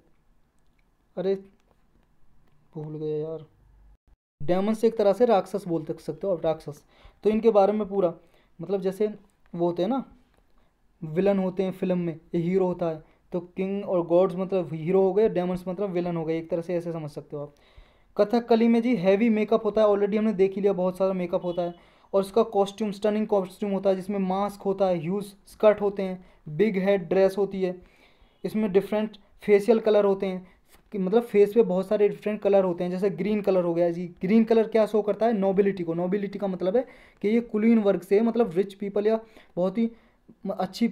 Speaker 1: अरे भूल गया यार डायमंड्स एक तरह से राक्षस बोल सकते हो आप राक्षस तो इनके बारे में पूरा मतलब जैसे वो होते हैं ना विलन होते हैं फिल्म में ये हीरो होता है तो किंग और गॉड्स मतलब हीरो हो गए डायमंड्स मतलब विलन हो गए एक तरह से ऐसे समझ सकते हो आप कथकली में जी हैवी मेकअप होता है ऑलरेडी हमने देख ही लिया बहुत सारा मेकअप होता है और उसका कॉस्ट्यूम स्टनिंग कॉस्ट्यूम होता है जिसमें मास्क होता है ह्यूज स्कर्ट होते हैं बिग हेड ड्रेस होती है इसमें डिफरेंट फेशियल कलर होते हैं कि मतलब फेस पे बहुत सारे डिफरेंट कलर होते हैं जैसे ग्रीन कलर हो गया जी ग्रीन कलर क्या शो करता है नोबिलिटी को नोबिलिटी का मतलब है कि ये कुलीन वर्ग से मतलब रिच पीपल या बहुत ही अच्छी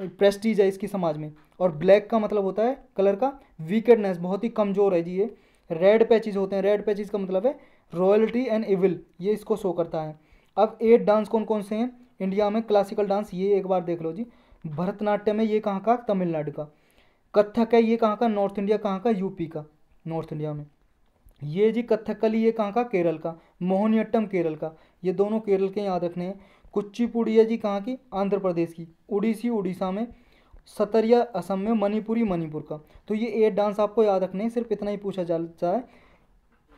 Speaker 1: प्रेस्टीज है इसकी समाज में और ब्लैक का मतलब होता है कलर का वीकेडनेस बहुत ही कमज़ोर है जी ये रेड पैचेज होते हैं रेड पैचेज का मतलब है रॉयल्टी एंड इविल ये इसको शो करता है अब एट डांस कौन कौन से हैं इंडिया में क्लासिकल डांस ये एक बार देख लो जी भरतनाट्यम है ये कहाँ का तमिलनाडु का कथक है ये कहाँ का नॉर्थ इंडिया कहाँ का यूपी का नॉर्थ इंडिया में ये जी कथकली ये कहाँ का केरल का मोहनियट्टम केरल का ये दोनों केरल के याद रखने हैं कुचिपुड़ी है जी कहाँ की आंध्र प्रदेश की उड़ीसी उड़ीसा में सतरिया असम में मणिपुरी मणिपुर का तो ये एट डांस आपको याद रखने हैं सिर्फ इतना ही पूछा जाता है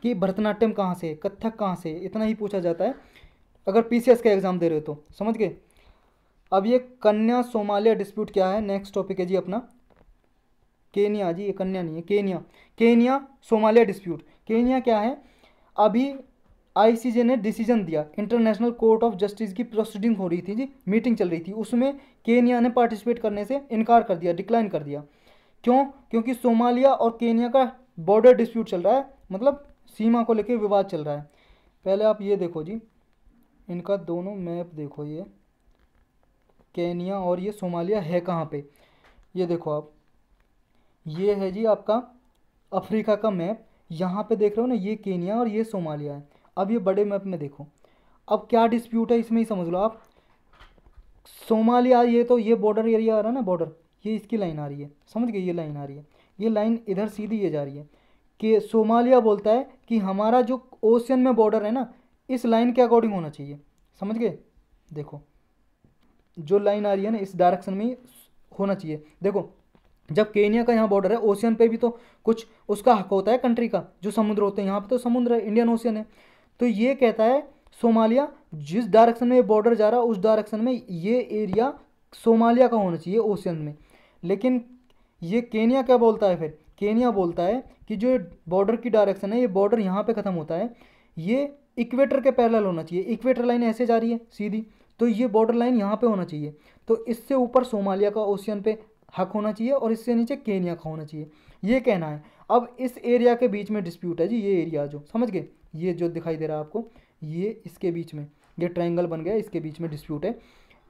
Speaker 1: कि भरतनाट्यम कहाँ से कथक कहाँ से इतना ही पूछा जाता है अगर पी का एग्ज़ाम दे रहे हो तो समझ गए अब ये कन्या सोमालिया डिस्प्यूट क्या है नेक्स्ट टॉपिक है जी अपना केनिया जी ये कन्या नहीं है Kenya Kenya Somalia dispute Kenya क्या है अभी आईसीजे ने डिसीजन दिया इंटरनेशनल कोर्ट ऑफ जस्टिस की प्रोसीडिंग हो रही थी जी मीटिंग चल रही थी उसमें केनिया ने पार्टिसिपेट करने से इनकार कर दिया डिक्लाइन कर दिया क्यों क्योंकि सोमालिया और केनिया का बॉर्डर डिस्प्यूट चल रहा है मतलब सीमा को लेकर विवाद चल रहा है पहले आप ये देखो जी इनका दोनों मैप देखो ये केनिया और ये सोमालिया है कहाँ पे ये देखो आप ये है जी आपका अफ्रीका का मैप यहाँ पे देख रहे हो ना ये केनिया और ये सोमालिया है अब ये बड़े मैप में देखो अब क्या डिस्प्यूट है इसमें ही समझ लो आप सोमालिया ये तो ये बॉर्डर एरिया आ रहा है ना बॉर्डर ये इसकी लाइन आ रही है समझ गए ये लाइन आ रही है ये लाइन इधर सीधी ये जा रही है कि सोमालिया बोलता है कि हमारा जो ओशन में बॉर्डर है ना इस लाइन के अकॉर्डिंग होना चाहिए समझ गए देखो जो लाइन आ रही है ना इस डायरेक्शन में होना चाहिए देखो जब केनिया का यहाँ बॉर्डर है ओशियन पे भी तो कुछ उसका हक होता है कंट्री का जो समुद्र होते हैं यहाँ पे तो समुद्र है इंडियन ओशियन है तो ये कहता है सोमालिया जिस डायरेक्शन में बॉर्डर जा रहा है उस डायरेक्शन में ये एरिया सोमालिया का होना चाहिए ओशियन में लेकिन ये केनिया क्या बोलता है फिर केनिया बोलता है कि जो बॉर्डर की डायरेक्शन है ये बॉर्डर यहाँ पर ख़त्म होता है ये इक्वेटर के पैरल होना चाहिए इक्वेटर लाइन ऐसे जा रही है सीधी तो ये बॉर्डर लाइन यहाँ पर होना चाहिए तो इससे ऊपर सोमालिया का ओशियन पे हक होना चाहिए और इससे नीचे केनिया का होना चाहिए ये कहना है अब इस एरिया के बीच में डिस्प्यूट है जी ये एरिया जो समझ गए ये जो दिखाई दे रहा है आपको ये इसके बीच में ये ट्रायंगल बन गया इसके बीच में डिस्प्यूट है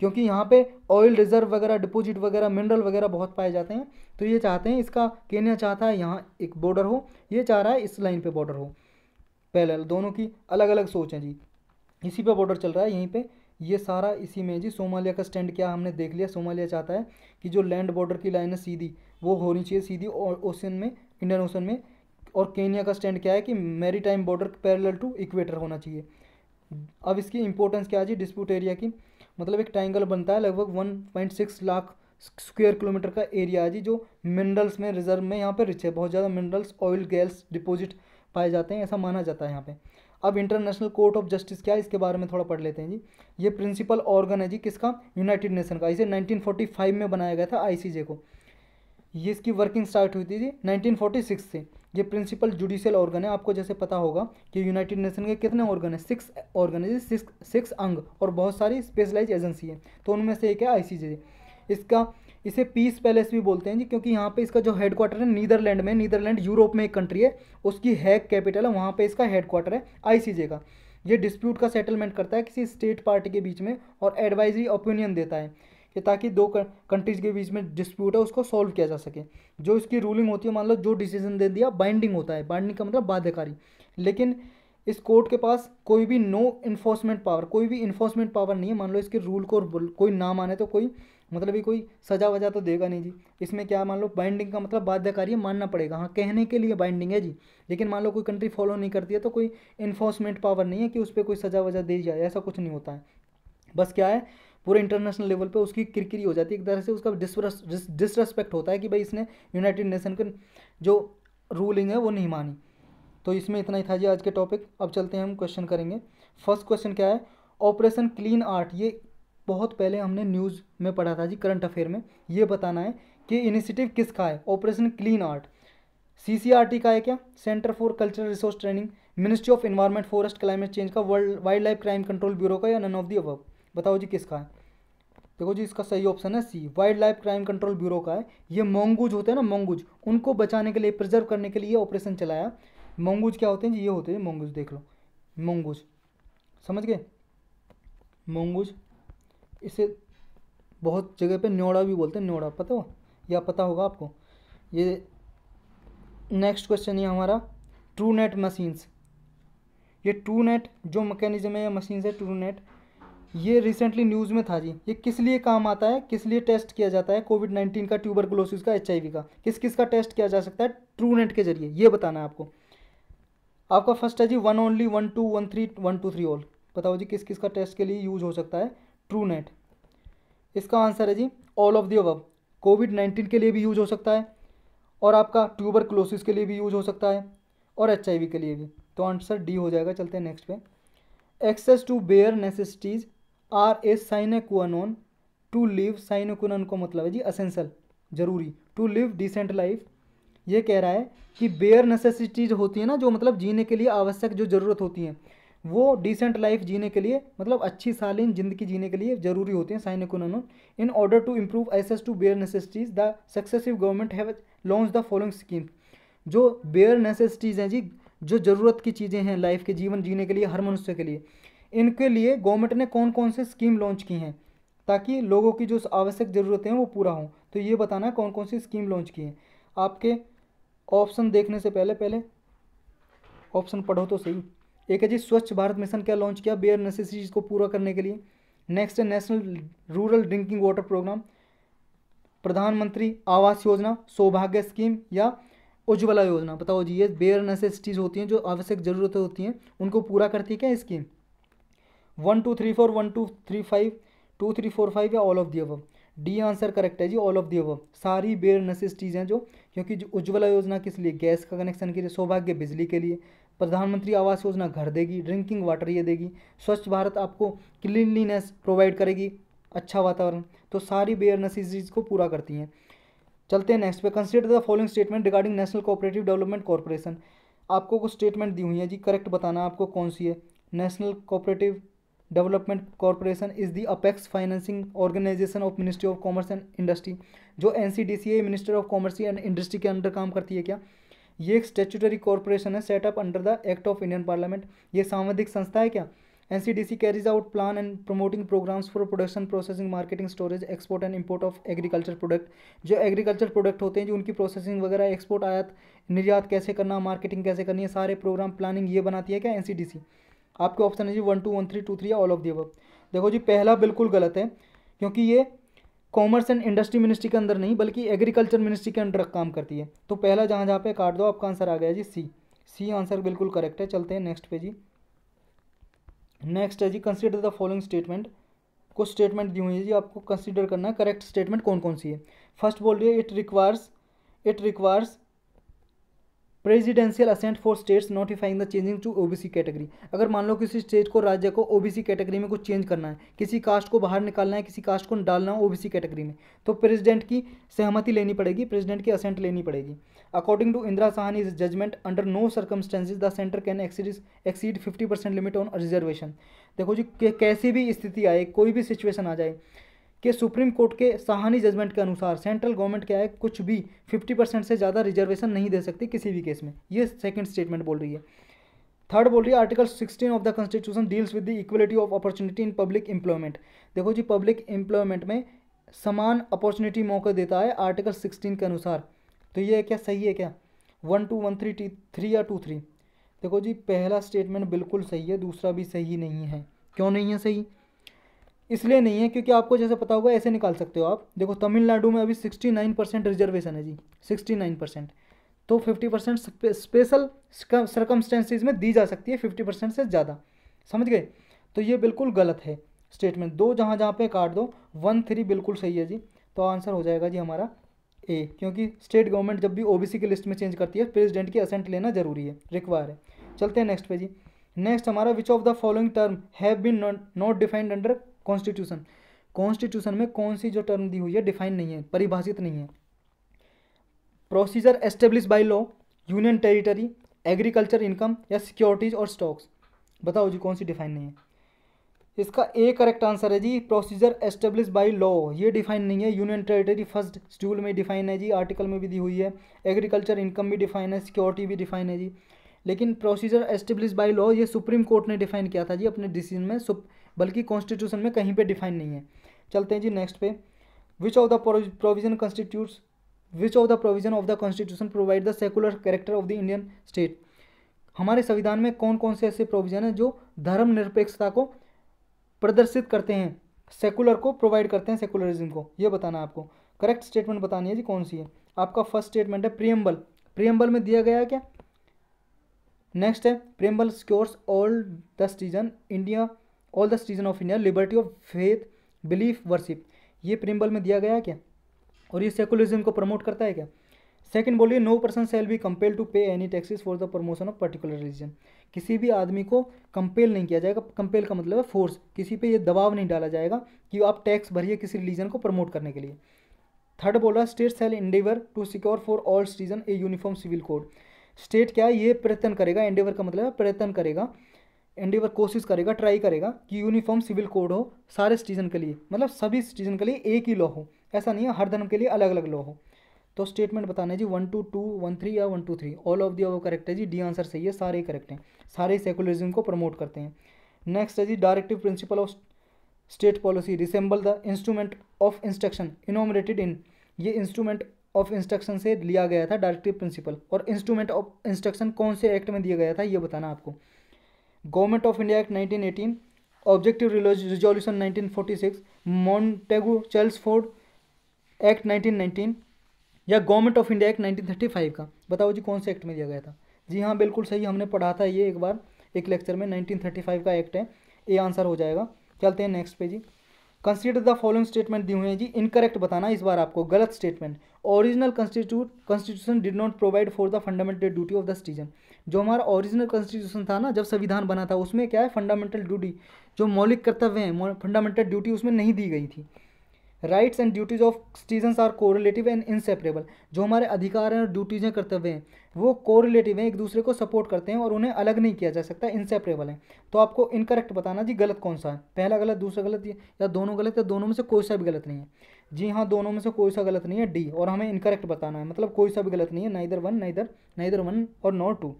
Speaker 1: क्योंकि यहाँ पे ऑयल रिजर्व वगैरह डिपोजिट वगैरह मिनरल वगैरह बहुत पाए जाते हैं तो ये चाहते हैं इसका केन्या चाहता है यहाँ एक बॉर्डर हो ये चाह रहा है इस लाइन पे बॉर्डर हो पैरेलल दोनों की अलग अलग सोच है जी इसी पे बॉर्डर चल रहा है यहीं पे ये सारा इसी में जी सोमालिया का स्टैंड क्या हमने देख लिया सोमालिया चाहता है कि जो लैंड बॉर्डर की लाइन है सीधी वो होनी चाहिए सीधी और ओशन में इंडियन ओशन में और केनिया का स्टैंड क्या है कि maritime border parallel to equator होना चाहिए अब इसकी इंपॉर्टेंस क्या है जी डिस्प्यूट एरिया की मतलब एक ट्राइंगल बनता है लगभग one point six lakh square kilometre का एरिया है जी जो मिनरल्स में रिजर्व में यहाँ पर रिच है बहुत ज़्यादा मिनरल्स ऑयल गैस डिपोजिट पाए जाते हैं ऐसा माना जाता है यहाँ पर अब इंटरनेशनल कोर्ट ऑफ जस्टिस क्या है इसके बारे में थोड़ा पढ़ लेते हैं जी ये प्रिंसिपल ऑर्गन है जी किसका यूनाइटेड नेशन का इसे 1945 में बनाया गया था आईसीजे को ये इसकी वर्किंग स्टार्ट हुई थी जी 1946 से ये प्रिंसिपल जुडिशियल ऑर्गन है आपको जैसे पता होगा कि यूनाइटेड नेशन के कितने ऑर्गन है सिक्स ऑर्गन है सिक्स सिक्स अंग और बहुत सारी स्पेशलाइज एजेंसी है तो उनमें से एक है आई इसका इसे पीस पैलेस भी बोलते हैं जी क्योंकि यहाँ पे इसका जो हेडक्वार्टर है नीदरलैंड में नीदरलैंड यूरोप में एक कंट्री है उसकी हैग कैपिटल है वहाँ पे इसका हेडक्वार्टर है आईसीजे का ये डिस्प्यूट का सेटलमेंट करता है किसी स्टेट पार्टी के बीच में और एडवाइजरी ओपिनियन देता है कि ताकि दो कंट्रीज़ के बीच में डिस्प्यूट है उसको सॉल्व किया जा सके जो इसकी रूलिंग होती है मान लो जो डिसीजन दे दिया बाइंडिंग होता है बाइंडिंग का मतलब बाध्यकारी लेकिन इस कोर्ट के पास कोई भी नो इन्फोर्समेंट पावर कोई भी इन्फोर्समेंट पावर नहीं है मान लो इसके रूल को कोई ना माने तो कोई मतलब ये कोई सजा वजा तो देगा नहीं जी इसमें क्या मान लो बाइंडिंग का मतलब बाध्यकारी मानना पड़ेगा हाँ कहने के लिए बाइंडिंग है जी लेकिन मान लो कोई कंट्री फॉलो नहीं करती है तो कोई इन्फोर्समेंट पावर नहीं है कि उस पर कोई सजा वजा दी जाए ऐसा कुछ नहीं होता है बस क्या है पूरे इंटरनेशनल लेवल पे उसकी किरकिरी हो जाती है एक तरह से उसका डिसरेस्पेक्ट होता है कि भाई इसने यूनाइटेड नेशन के जो रूलिंग है वो नहीं मानी तो इसमें इतना ही था जी आज के टॉपिक अब चलते हैं हम क्वेश्चन करेंगे फर्स्ट क्वेश्चन क्या है ऑपरेशन क्लीन आर्ट ये बहुत पहले हमने न्यूज़ में पढ़ा था जी करंट अफेयर में ये बताना है कि इनिशिएटिव किसका है ऑपरेशन क्लीन आर्ट सीसीआरटी का है क्या centre for cultural resource training ministry of environment forest climate change का world wildlife crime control bureau का या नन ऑफ दी अब बताओ जी किसका है देखो जी इसका सही ऑप्शन है C wildlife crime control bureau का है ये मोंगूज होते हैं ना मोंगूज उनको बचाने के लिए प्रिजर्व करने के लिए ऑपरेशन चलाया मोंगूज क्या होते हैं जी ये होते हैं मोंगूज देख लो मोंगूज समझ गए मोंगूज इसे बहुत जगह पे न्योड़ा भी बोलते हैं न्योड़ा पता हो या पता होगा आपको ये नेक्स्ट क्वेश्चन है हमारा ट्रू नेट मशीन्स ये ट्रू नेट जो मैकेनिज्म है या मशीन्स है ट्रू नेट ये रिसेंटली न्यूज़ में था जी ये किस लिए काम आता है किस लिए टेस्ट किया जाता है कोविड नाइन्टीन का ट्यूबरकुलोसिस का एच का किस किस का टेस्ट किया जा सकता है ट्रू नेट के जरिए ये बताना है आपको आपका फर्स्ट है जी one only one two one three one two three all बताओ जी किस किस का टेस्ट के लिए यूज हो सकता है ट्रू नेट इसका आंसर है जी all of the Covid nineteen के लिए भी यूज हो सकता है और आपका ट्यूबर क्लोसिस के लिए भी यूज हो सकता है और एच के लिए भी तो आंसर डी हो जाएगा चलते हैं नेक्स्ट पे access to bare necessities are a sine qua non to live sine qua non को मतलब है जी असेंसल जरूरी टू लिव डिसेंट लाइफ ये कह रहा है कि बेयर नेसेसिटीज होती है ना जो मतलब जीने के लिए आवश्यक जो ज़रूरत होती है वो डिसेंट लाइफ जीने के लिए मतलब अच्छी सालीन जिंदगी जीने के लिए जरूरी होती हैं sine qua non in order to improve access to bare necessities the successive government have launch the following scheme जो बेयर नेसेसिटीज़ हैं जी जो ज़रूरत की चीज़ें हैं लाइफ के जीवन जीने के लिए हर मनुष्य के लिए इनके लिए गवर्नमेंट ने कौन कौन से स्कीम लॉन्च की हैं ताकि लोगों की जो आवश्यक ज़रूरतें हैं वो पूरा हों तो ये बताना कौन कौन सी स्कीम लॉन्च की हैं आपके ऑप्शन देखने से पहले पहले ऑप्शन पढ़ो तो सही एक है जी स्वच्छ भारत मिशन क्या लॉन्च किया बेयर नेसेसिटीज़ को पूरा करने के लिए नेक्स्ट है national rural drinking water programme Pradhan Mantri Awas योजना सौभाग्य स्कीम या उज्ज्वला योजना बताओ जी ये बेयर नेसेसिटीज़ होती हैं जो आवश्यक ज़रूरतें होती हैं उनको पूरा करती है क्या scheme one two three four one two three five two three four five या all of the above D answer correct है जी ऑल ऑफ दी अबव सारी बेयर नेसेसिटीज़ हैं जो क्योंकि उज्ज्वला योजना किस लिए गैस का कनेक्शन के लिए सौभाग्य बिजली के लिए प्रधानमंत्री आवास योजना घर देगी ड्रिंकिंग वाटर ये देगी स्वच्छ भारत आपको क्लीनलीनेस प्रोवाइड करेगी अच्छा वातावरण तो सारी बेयरनेस इस चीज़ को पूरा करती हैं चलते हैं नेक्स्ट पे consider the following statement regarding national cooperative development corporation आपको कुछ स्टेटमेंट दी हुई है जी करेक्ट बताना आपको कौन सी है national cooperative development corporation is the apex financing organisation of ministry of commerce and industry जो N C D C A minister of commerce and industry के अंडर काम करती है क्या ये एक स्टेचुटरी कॉरपोरेशन है set up under the act of Indian parliament ये सामाजिक संस्था है क्या N C D C carries out plan and promoting programmes for production processing marketing storage export and import of agriculture product जो एग्रीकल्चर प्रोडक्ट होते हैं जो उनकी प्रोसेसिंग वगैरह एक्सपोर्ट आयात निर्यात कैसे करना मार्केटिंग कैसे करनी है सारे प्रोग्राम प्लानिंग ये बनाती है क्या एन सी डी सी आपके ऑप्शन है जी one two one three two three all of the अब देखो जी पहला बिल्कुल गलत है क्योंकि ये कॉमर्स एंड इंडस्ट्री मिनिस्ट्री के अंदर नहीं बल्कि एग्रीकल्चर मिनिस्ट्री के अंडर काम करती है तो पहला जहाँ जहाँ पे काट दो आपका आंसर आ गया जी सी सी आंसर बिल्कुल करेक्ट है चलते हैं नेक्स्ट पे जी नेक्स्ट है जी कंसिडर द फॉलोइंग स्टेटमेंट कुछ स्टेटमेंट दी हुई है जी आपको कंसिडर करना है करेक्ट स्टेटमेंट कौन कौन सी है फर्स्ट बोल रही है it requires it requires presidential assent for states notifying the changing to OBC category अगर मान लो किसी स्टेट को राज्य को ओबीसी कैटेगरी में कुछ चेंज करना है किसी कास्ट को बाहर निकालना है किसी कास्ट को डालना है ओबीसी कैटेगरी में तो प्रेसिडेंट की सहमति लेनी पड़ेगी प्रेसिडेंट की असेंट लेनी पड़ेगी according to Indira Sawhney is judgment under no circumstances the centre can exceed exceed fifty percent limit on reservation देखो जी कैसी भी स्थिति आए कोई भी सिचुएशन आ जाए कि सुप्रीम कोर्ट के सहानी जजमेंट के अनुसार सेंट्रल गवर्नमेंट क्या है कुछ भी फिफ्टी परसेंट से ज़्यादा रिजर्वेशन नहीं दे सकती किसी भी केस में ये सेकंड स्टेटमेंट बोल रही है थर्ड बोल रही है article sixteen of the constitution deals with the equality of opportunity in public employment देखो जी पब्लिक एम्प्लॉयमेंट में समान अपॉर्चुनिटी मौका देता है आर्टिकल सिक्सटीन के अनुसार तो ये क्या सही है क्या one two one three T three या टू थ्री देखो जी पहला स्टेटमेंट बिल्कुल सही है दूसरा भी सही नहीं है क्यों नहीं है सही इसलिए नहीं है क्योंकि आपको जैसे पता होगा ऐसे निकाल सकते हो आप देखो तमिलनाडु में अभी सिक्सटी नाइन परसेंट रिजर्वेशन है जी सिक्सटी नाइन परसेंट तो फिफ्टी परसेंट स्पेशल सरकमस्टेंसेज में दी जा सकती है फिफ्टी परसेंट से ज़्यादा समझ गए तो ये बिल्कुल गलत है स्टेटमेंट दो जहाँ जहाँ पे काट दो वन थ्री बिल्कुल सही है जी तो आंसर हो जाएगा जी हमारा ए क्योंकि स्टेट गवर्नमेंट जब भी सी की लिस्ट में चेंज करती है प्रेजिडेंट की असेंट लेना जरूरी है रिक्वायर है चलते हैं नेक्स्ट पे जी नेक्स्ट हमारा which of the following term have been not defined under constitution constitution में कौन सी जो टर्म दी हुई है डिफाइन नहीं है परिभाषित नहीं है procedure establish by law union territory agriculture income या सिक्योरिटीज और स्टॉक्स बताओ जी कौन सी डिफाइन नहीं है इसका ए करेक्ट आंसर है जी प्रोसीजर एस्टेब्लिश बाई लॉ ये डिफाइन नहीं है यूनियन टेरिटरी फर्स्ट स्टूल में डिफाइन है जी आर्टिकल में भी दी हुई है एग्रीकल्चर इनकम भी डिफाइन है सिक्योरिटी भी डिफाइन है जी लेकिन प्रोसीजर एस्टेब्लिश बाई लॉ ये सुप्रीम कोर्ट ने डिफाइन किया था जी अपने डिसीजन में सुप्र... बल्कि कॉन्स्टिट्यूशन में कहीं पर डिफाइन नहीं है चलते हैं जी नेक्स्ट पे which of the provision constitute which of the provision of the constitution provide the secular character of the Indian state हमारे संविधान में कौन कौन से ऐसे प्रोविजन हैं जो धर्मनिरपेक्षता को प्रदर्शित करते हैं सेकुलर को प्रोवाइड करते हैं सेकुलरिज्म को ये बताना आपको करेक्ट स्टेटमेंट बतानी है जी कौन सी है आपका फर्स्ट स्टेटमेंट है प्रियम्बल प्रियम्बल में दिया गया है क्या नेक्स्ट है preamble secures all the citizen India all the citizen of India liberty of faith belief worship ये प्रिम्बल में दिया गया है क्या और ये सेकुलरिज्म को प्रमोट करता है क्या सेकंड बोलिए no person shall be compel to pay any taxes for the promotion of particular religion किसी भी आदमी को कंपेल नहीं किया जाएगा कंपेल का मतलब है फोर्स किसी पे ये दबाव नहीं डाला जाएगा कि आप टैक्स भरिए किसी रिलीजन को प्रमोट करने के लिए थर्ड बोल रहा है state shall endeavour to secure for all citizen a uniform civil code state क्या है ये प्रयत्न करेगा इंडेवर का मतलब है प्रयत्न करेगा एंडीवर कोशिश करेगा ट्राई करेगा कि यूनिफॉर्म सिविल कोड हो सारे सिटीजन के लिए मतलब सभी सिटीजन के लिए एक ही लॉ हो ऐसा नहीं है हर धर्म के लिए अलग अलग लॉ हो तो स्टेटमेंट बताना है जी one two two one three या one two three all of the वो करेक्ट है जी डी आंसर सही है सारे ही करेक्ट हैं सारे सेकुलरिज्म को प्रमोट करते हैं नेक्स्ट है जी directive principle of state policy resemble the instrument of instruction enumerated in ये इंस्ट्रूमेंट ऑफ इंस्ट्रक्शन से लिया गया था डायरेक्टिव प्रिंसिपल और इंस्ट्रूमेंट ऑफ इंस्ट्रक्शन कौन से एक्ट में दिया गया था ये बताना आपको government of India act 1918 objective resolution 1946 Montagu Chelmsford act 1919 या गवर्नमेंट ऑफ इंडिया एक्ट 1935 का बताओ जी कौन से एक्ट में दिया गया था जी हाँ बिल्कुल सही हमने पढ़ा था ये एक बार एक लेक्चर में 1935 का एक्ट है ये आंसर हो जाएगा चलते हैं नेक्स्ट पे जी कंसिडर द फॉलोइंग स्टेटमेंट दिए हुए हैं जी इनकरेक्ट बताना इस बार आपको गलत statement original constitute constitution did not provide for the fundamental duty of the citizen जो हमारा ओरिजिनल कॉन्स्टिट्यूशन था ना जब संविधान बना था उसमें क्या है फंडामेंटल ड्यूटी जो मौलिक कर्तव्य हैं फंडामेंटल ड्यूटी उसमें नहीं दी गई थी rights and duties of citizen are correlative and inseparable जो हमारे अधिकार हैं और ड्यूटीज़ हैं कर्तव्य हैं वो कोरिलेटिव हैं एक दूसरे को सपोर्ट करते हैं और उन्हें अलग नहीं किया जा सकता इनसेपरेबल है तो आपको इनकरेक्ट बताना जी गलत कौन सा है पहला गलत दूसरा गलत या दोनों गलत या दोनों में से कोई सा भी गलत नहीं है जी हाँ दोनों में से कोई सा गलत नहीं है डी और हमें इनकरेक्ट बताना है मतलब कोई सा भी गलत नहीं है ना इधर वन ना इधर ना इधर वन और नॉट टू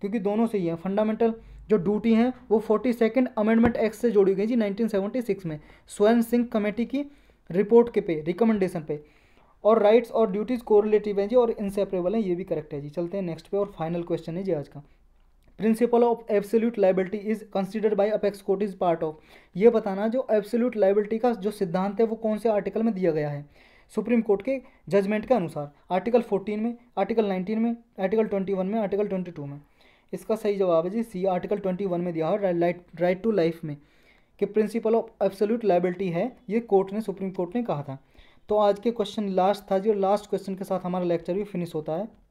Speaker 1: क्योंकि दोनों से ही है फंडामेंटल जो ड्यूटी है वो फोर्टी सेकेंड अमेंडमेंट एक्ट से जोड़ी गई जी सिक्स में स्वयं सिंह कमेटी की रिपोर्ट के पे रिकमेंडेशन पे और राइट्स और ड्यूटीज़ कोरिलेटिव हैं जी और इनसेपरेबल हैं ये भी करेक्ट है जी चलते हैं नेक्स्ट पे और फाइनल क्वेश्चन है जी आज का principle of absolute liability is considered by apex court is part of ये बताना जो एब्सोल्यूट लाइबिलिटी का जो सिद्धांत है वो कौन से आर्टिकल में दिया गया है सुप्रीम कोर्ट के जजमेंट के अनुसार आर्टिकल फोर्टीन में आर्टिकल नाइनटीन में आर्टिकल ट्वेंटी में आर्टिकल ट्वेंटी में इसका सही जवाब है जी सी आर्टिकल ट्वेंटी में दिया है राइट टू लाइफ में कि प्रिंसिपल ऑफ एब्सोल्यूट लाइबिलिटी है ये कोर्ट ने सुप्रीम कोर्ट ने कहा था तो आज के क्वेश्चन लास्ट था जी और लास्ट क्वेश्चन के साथ हमारा लेक्चर भी फिनिश होता है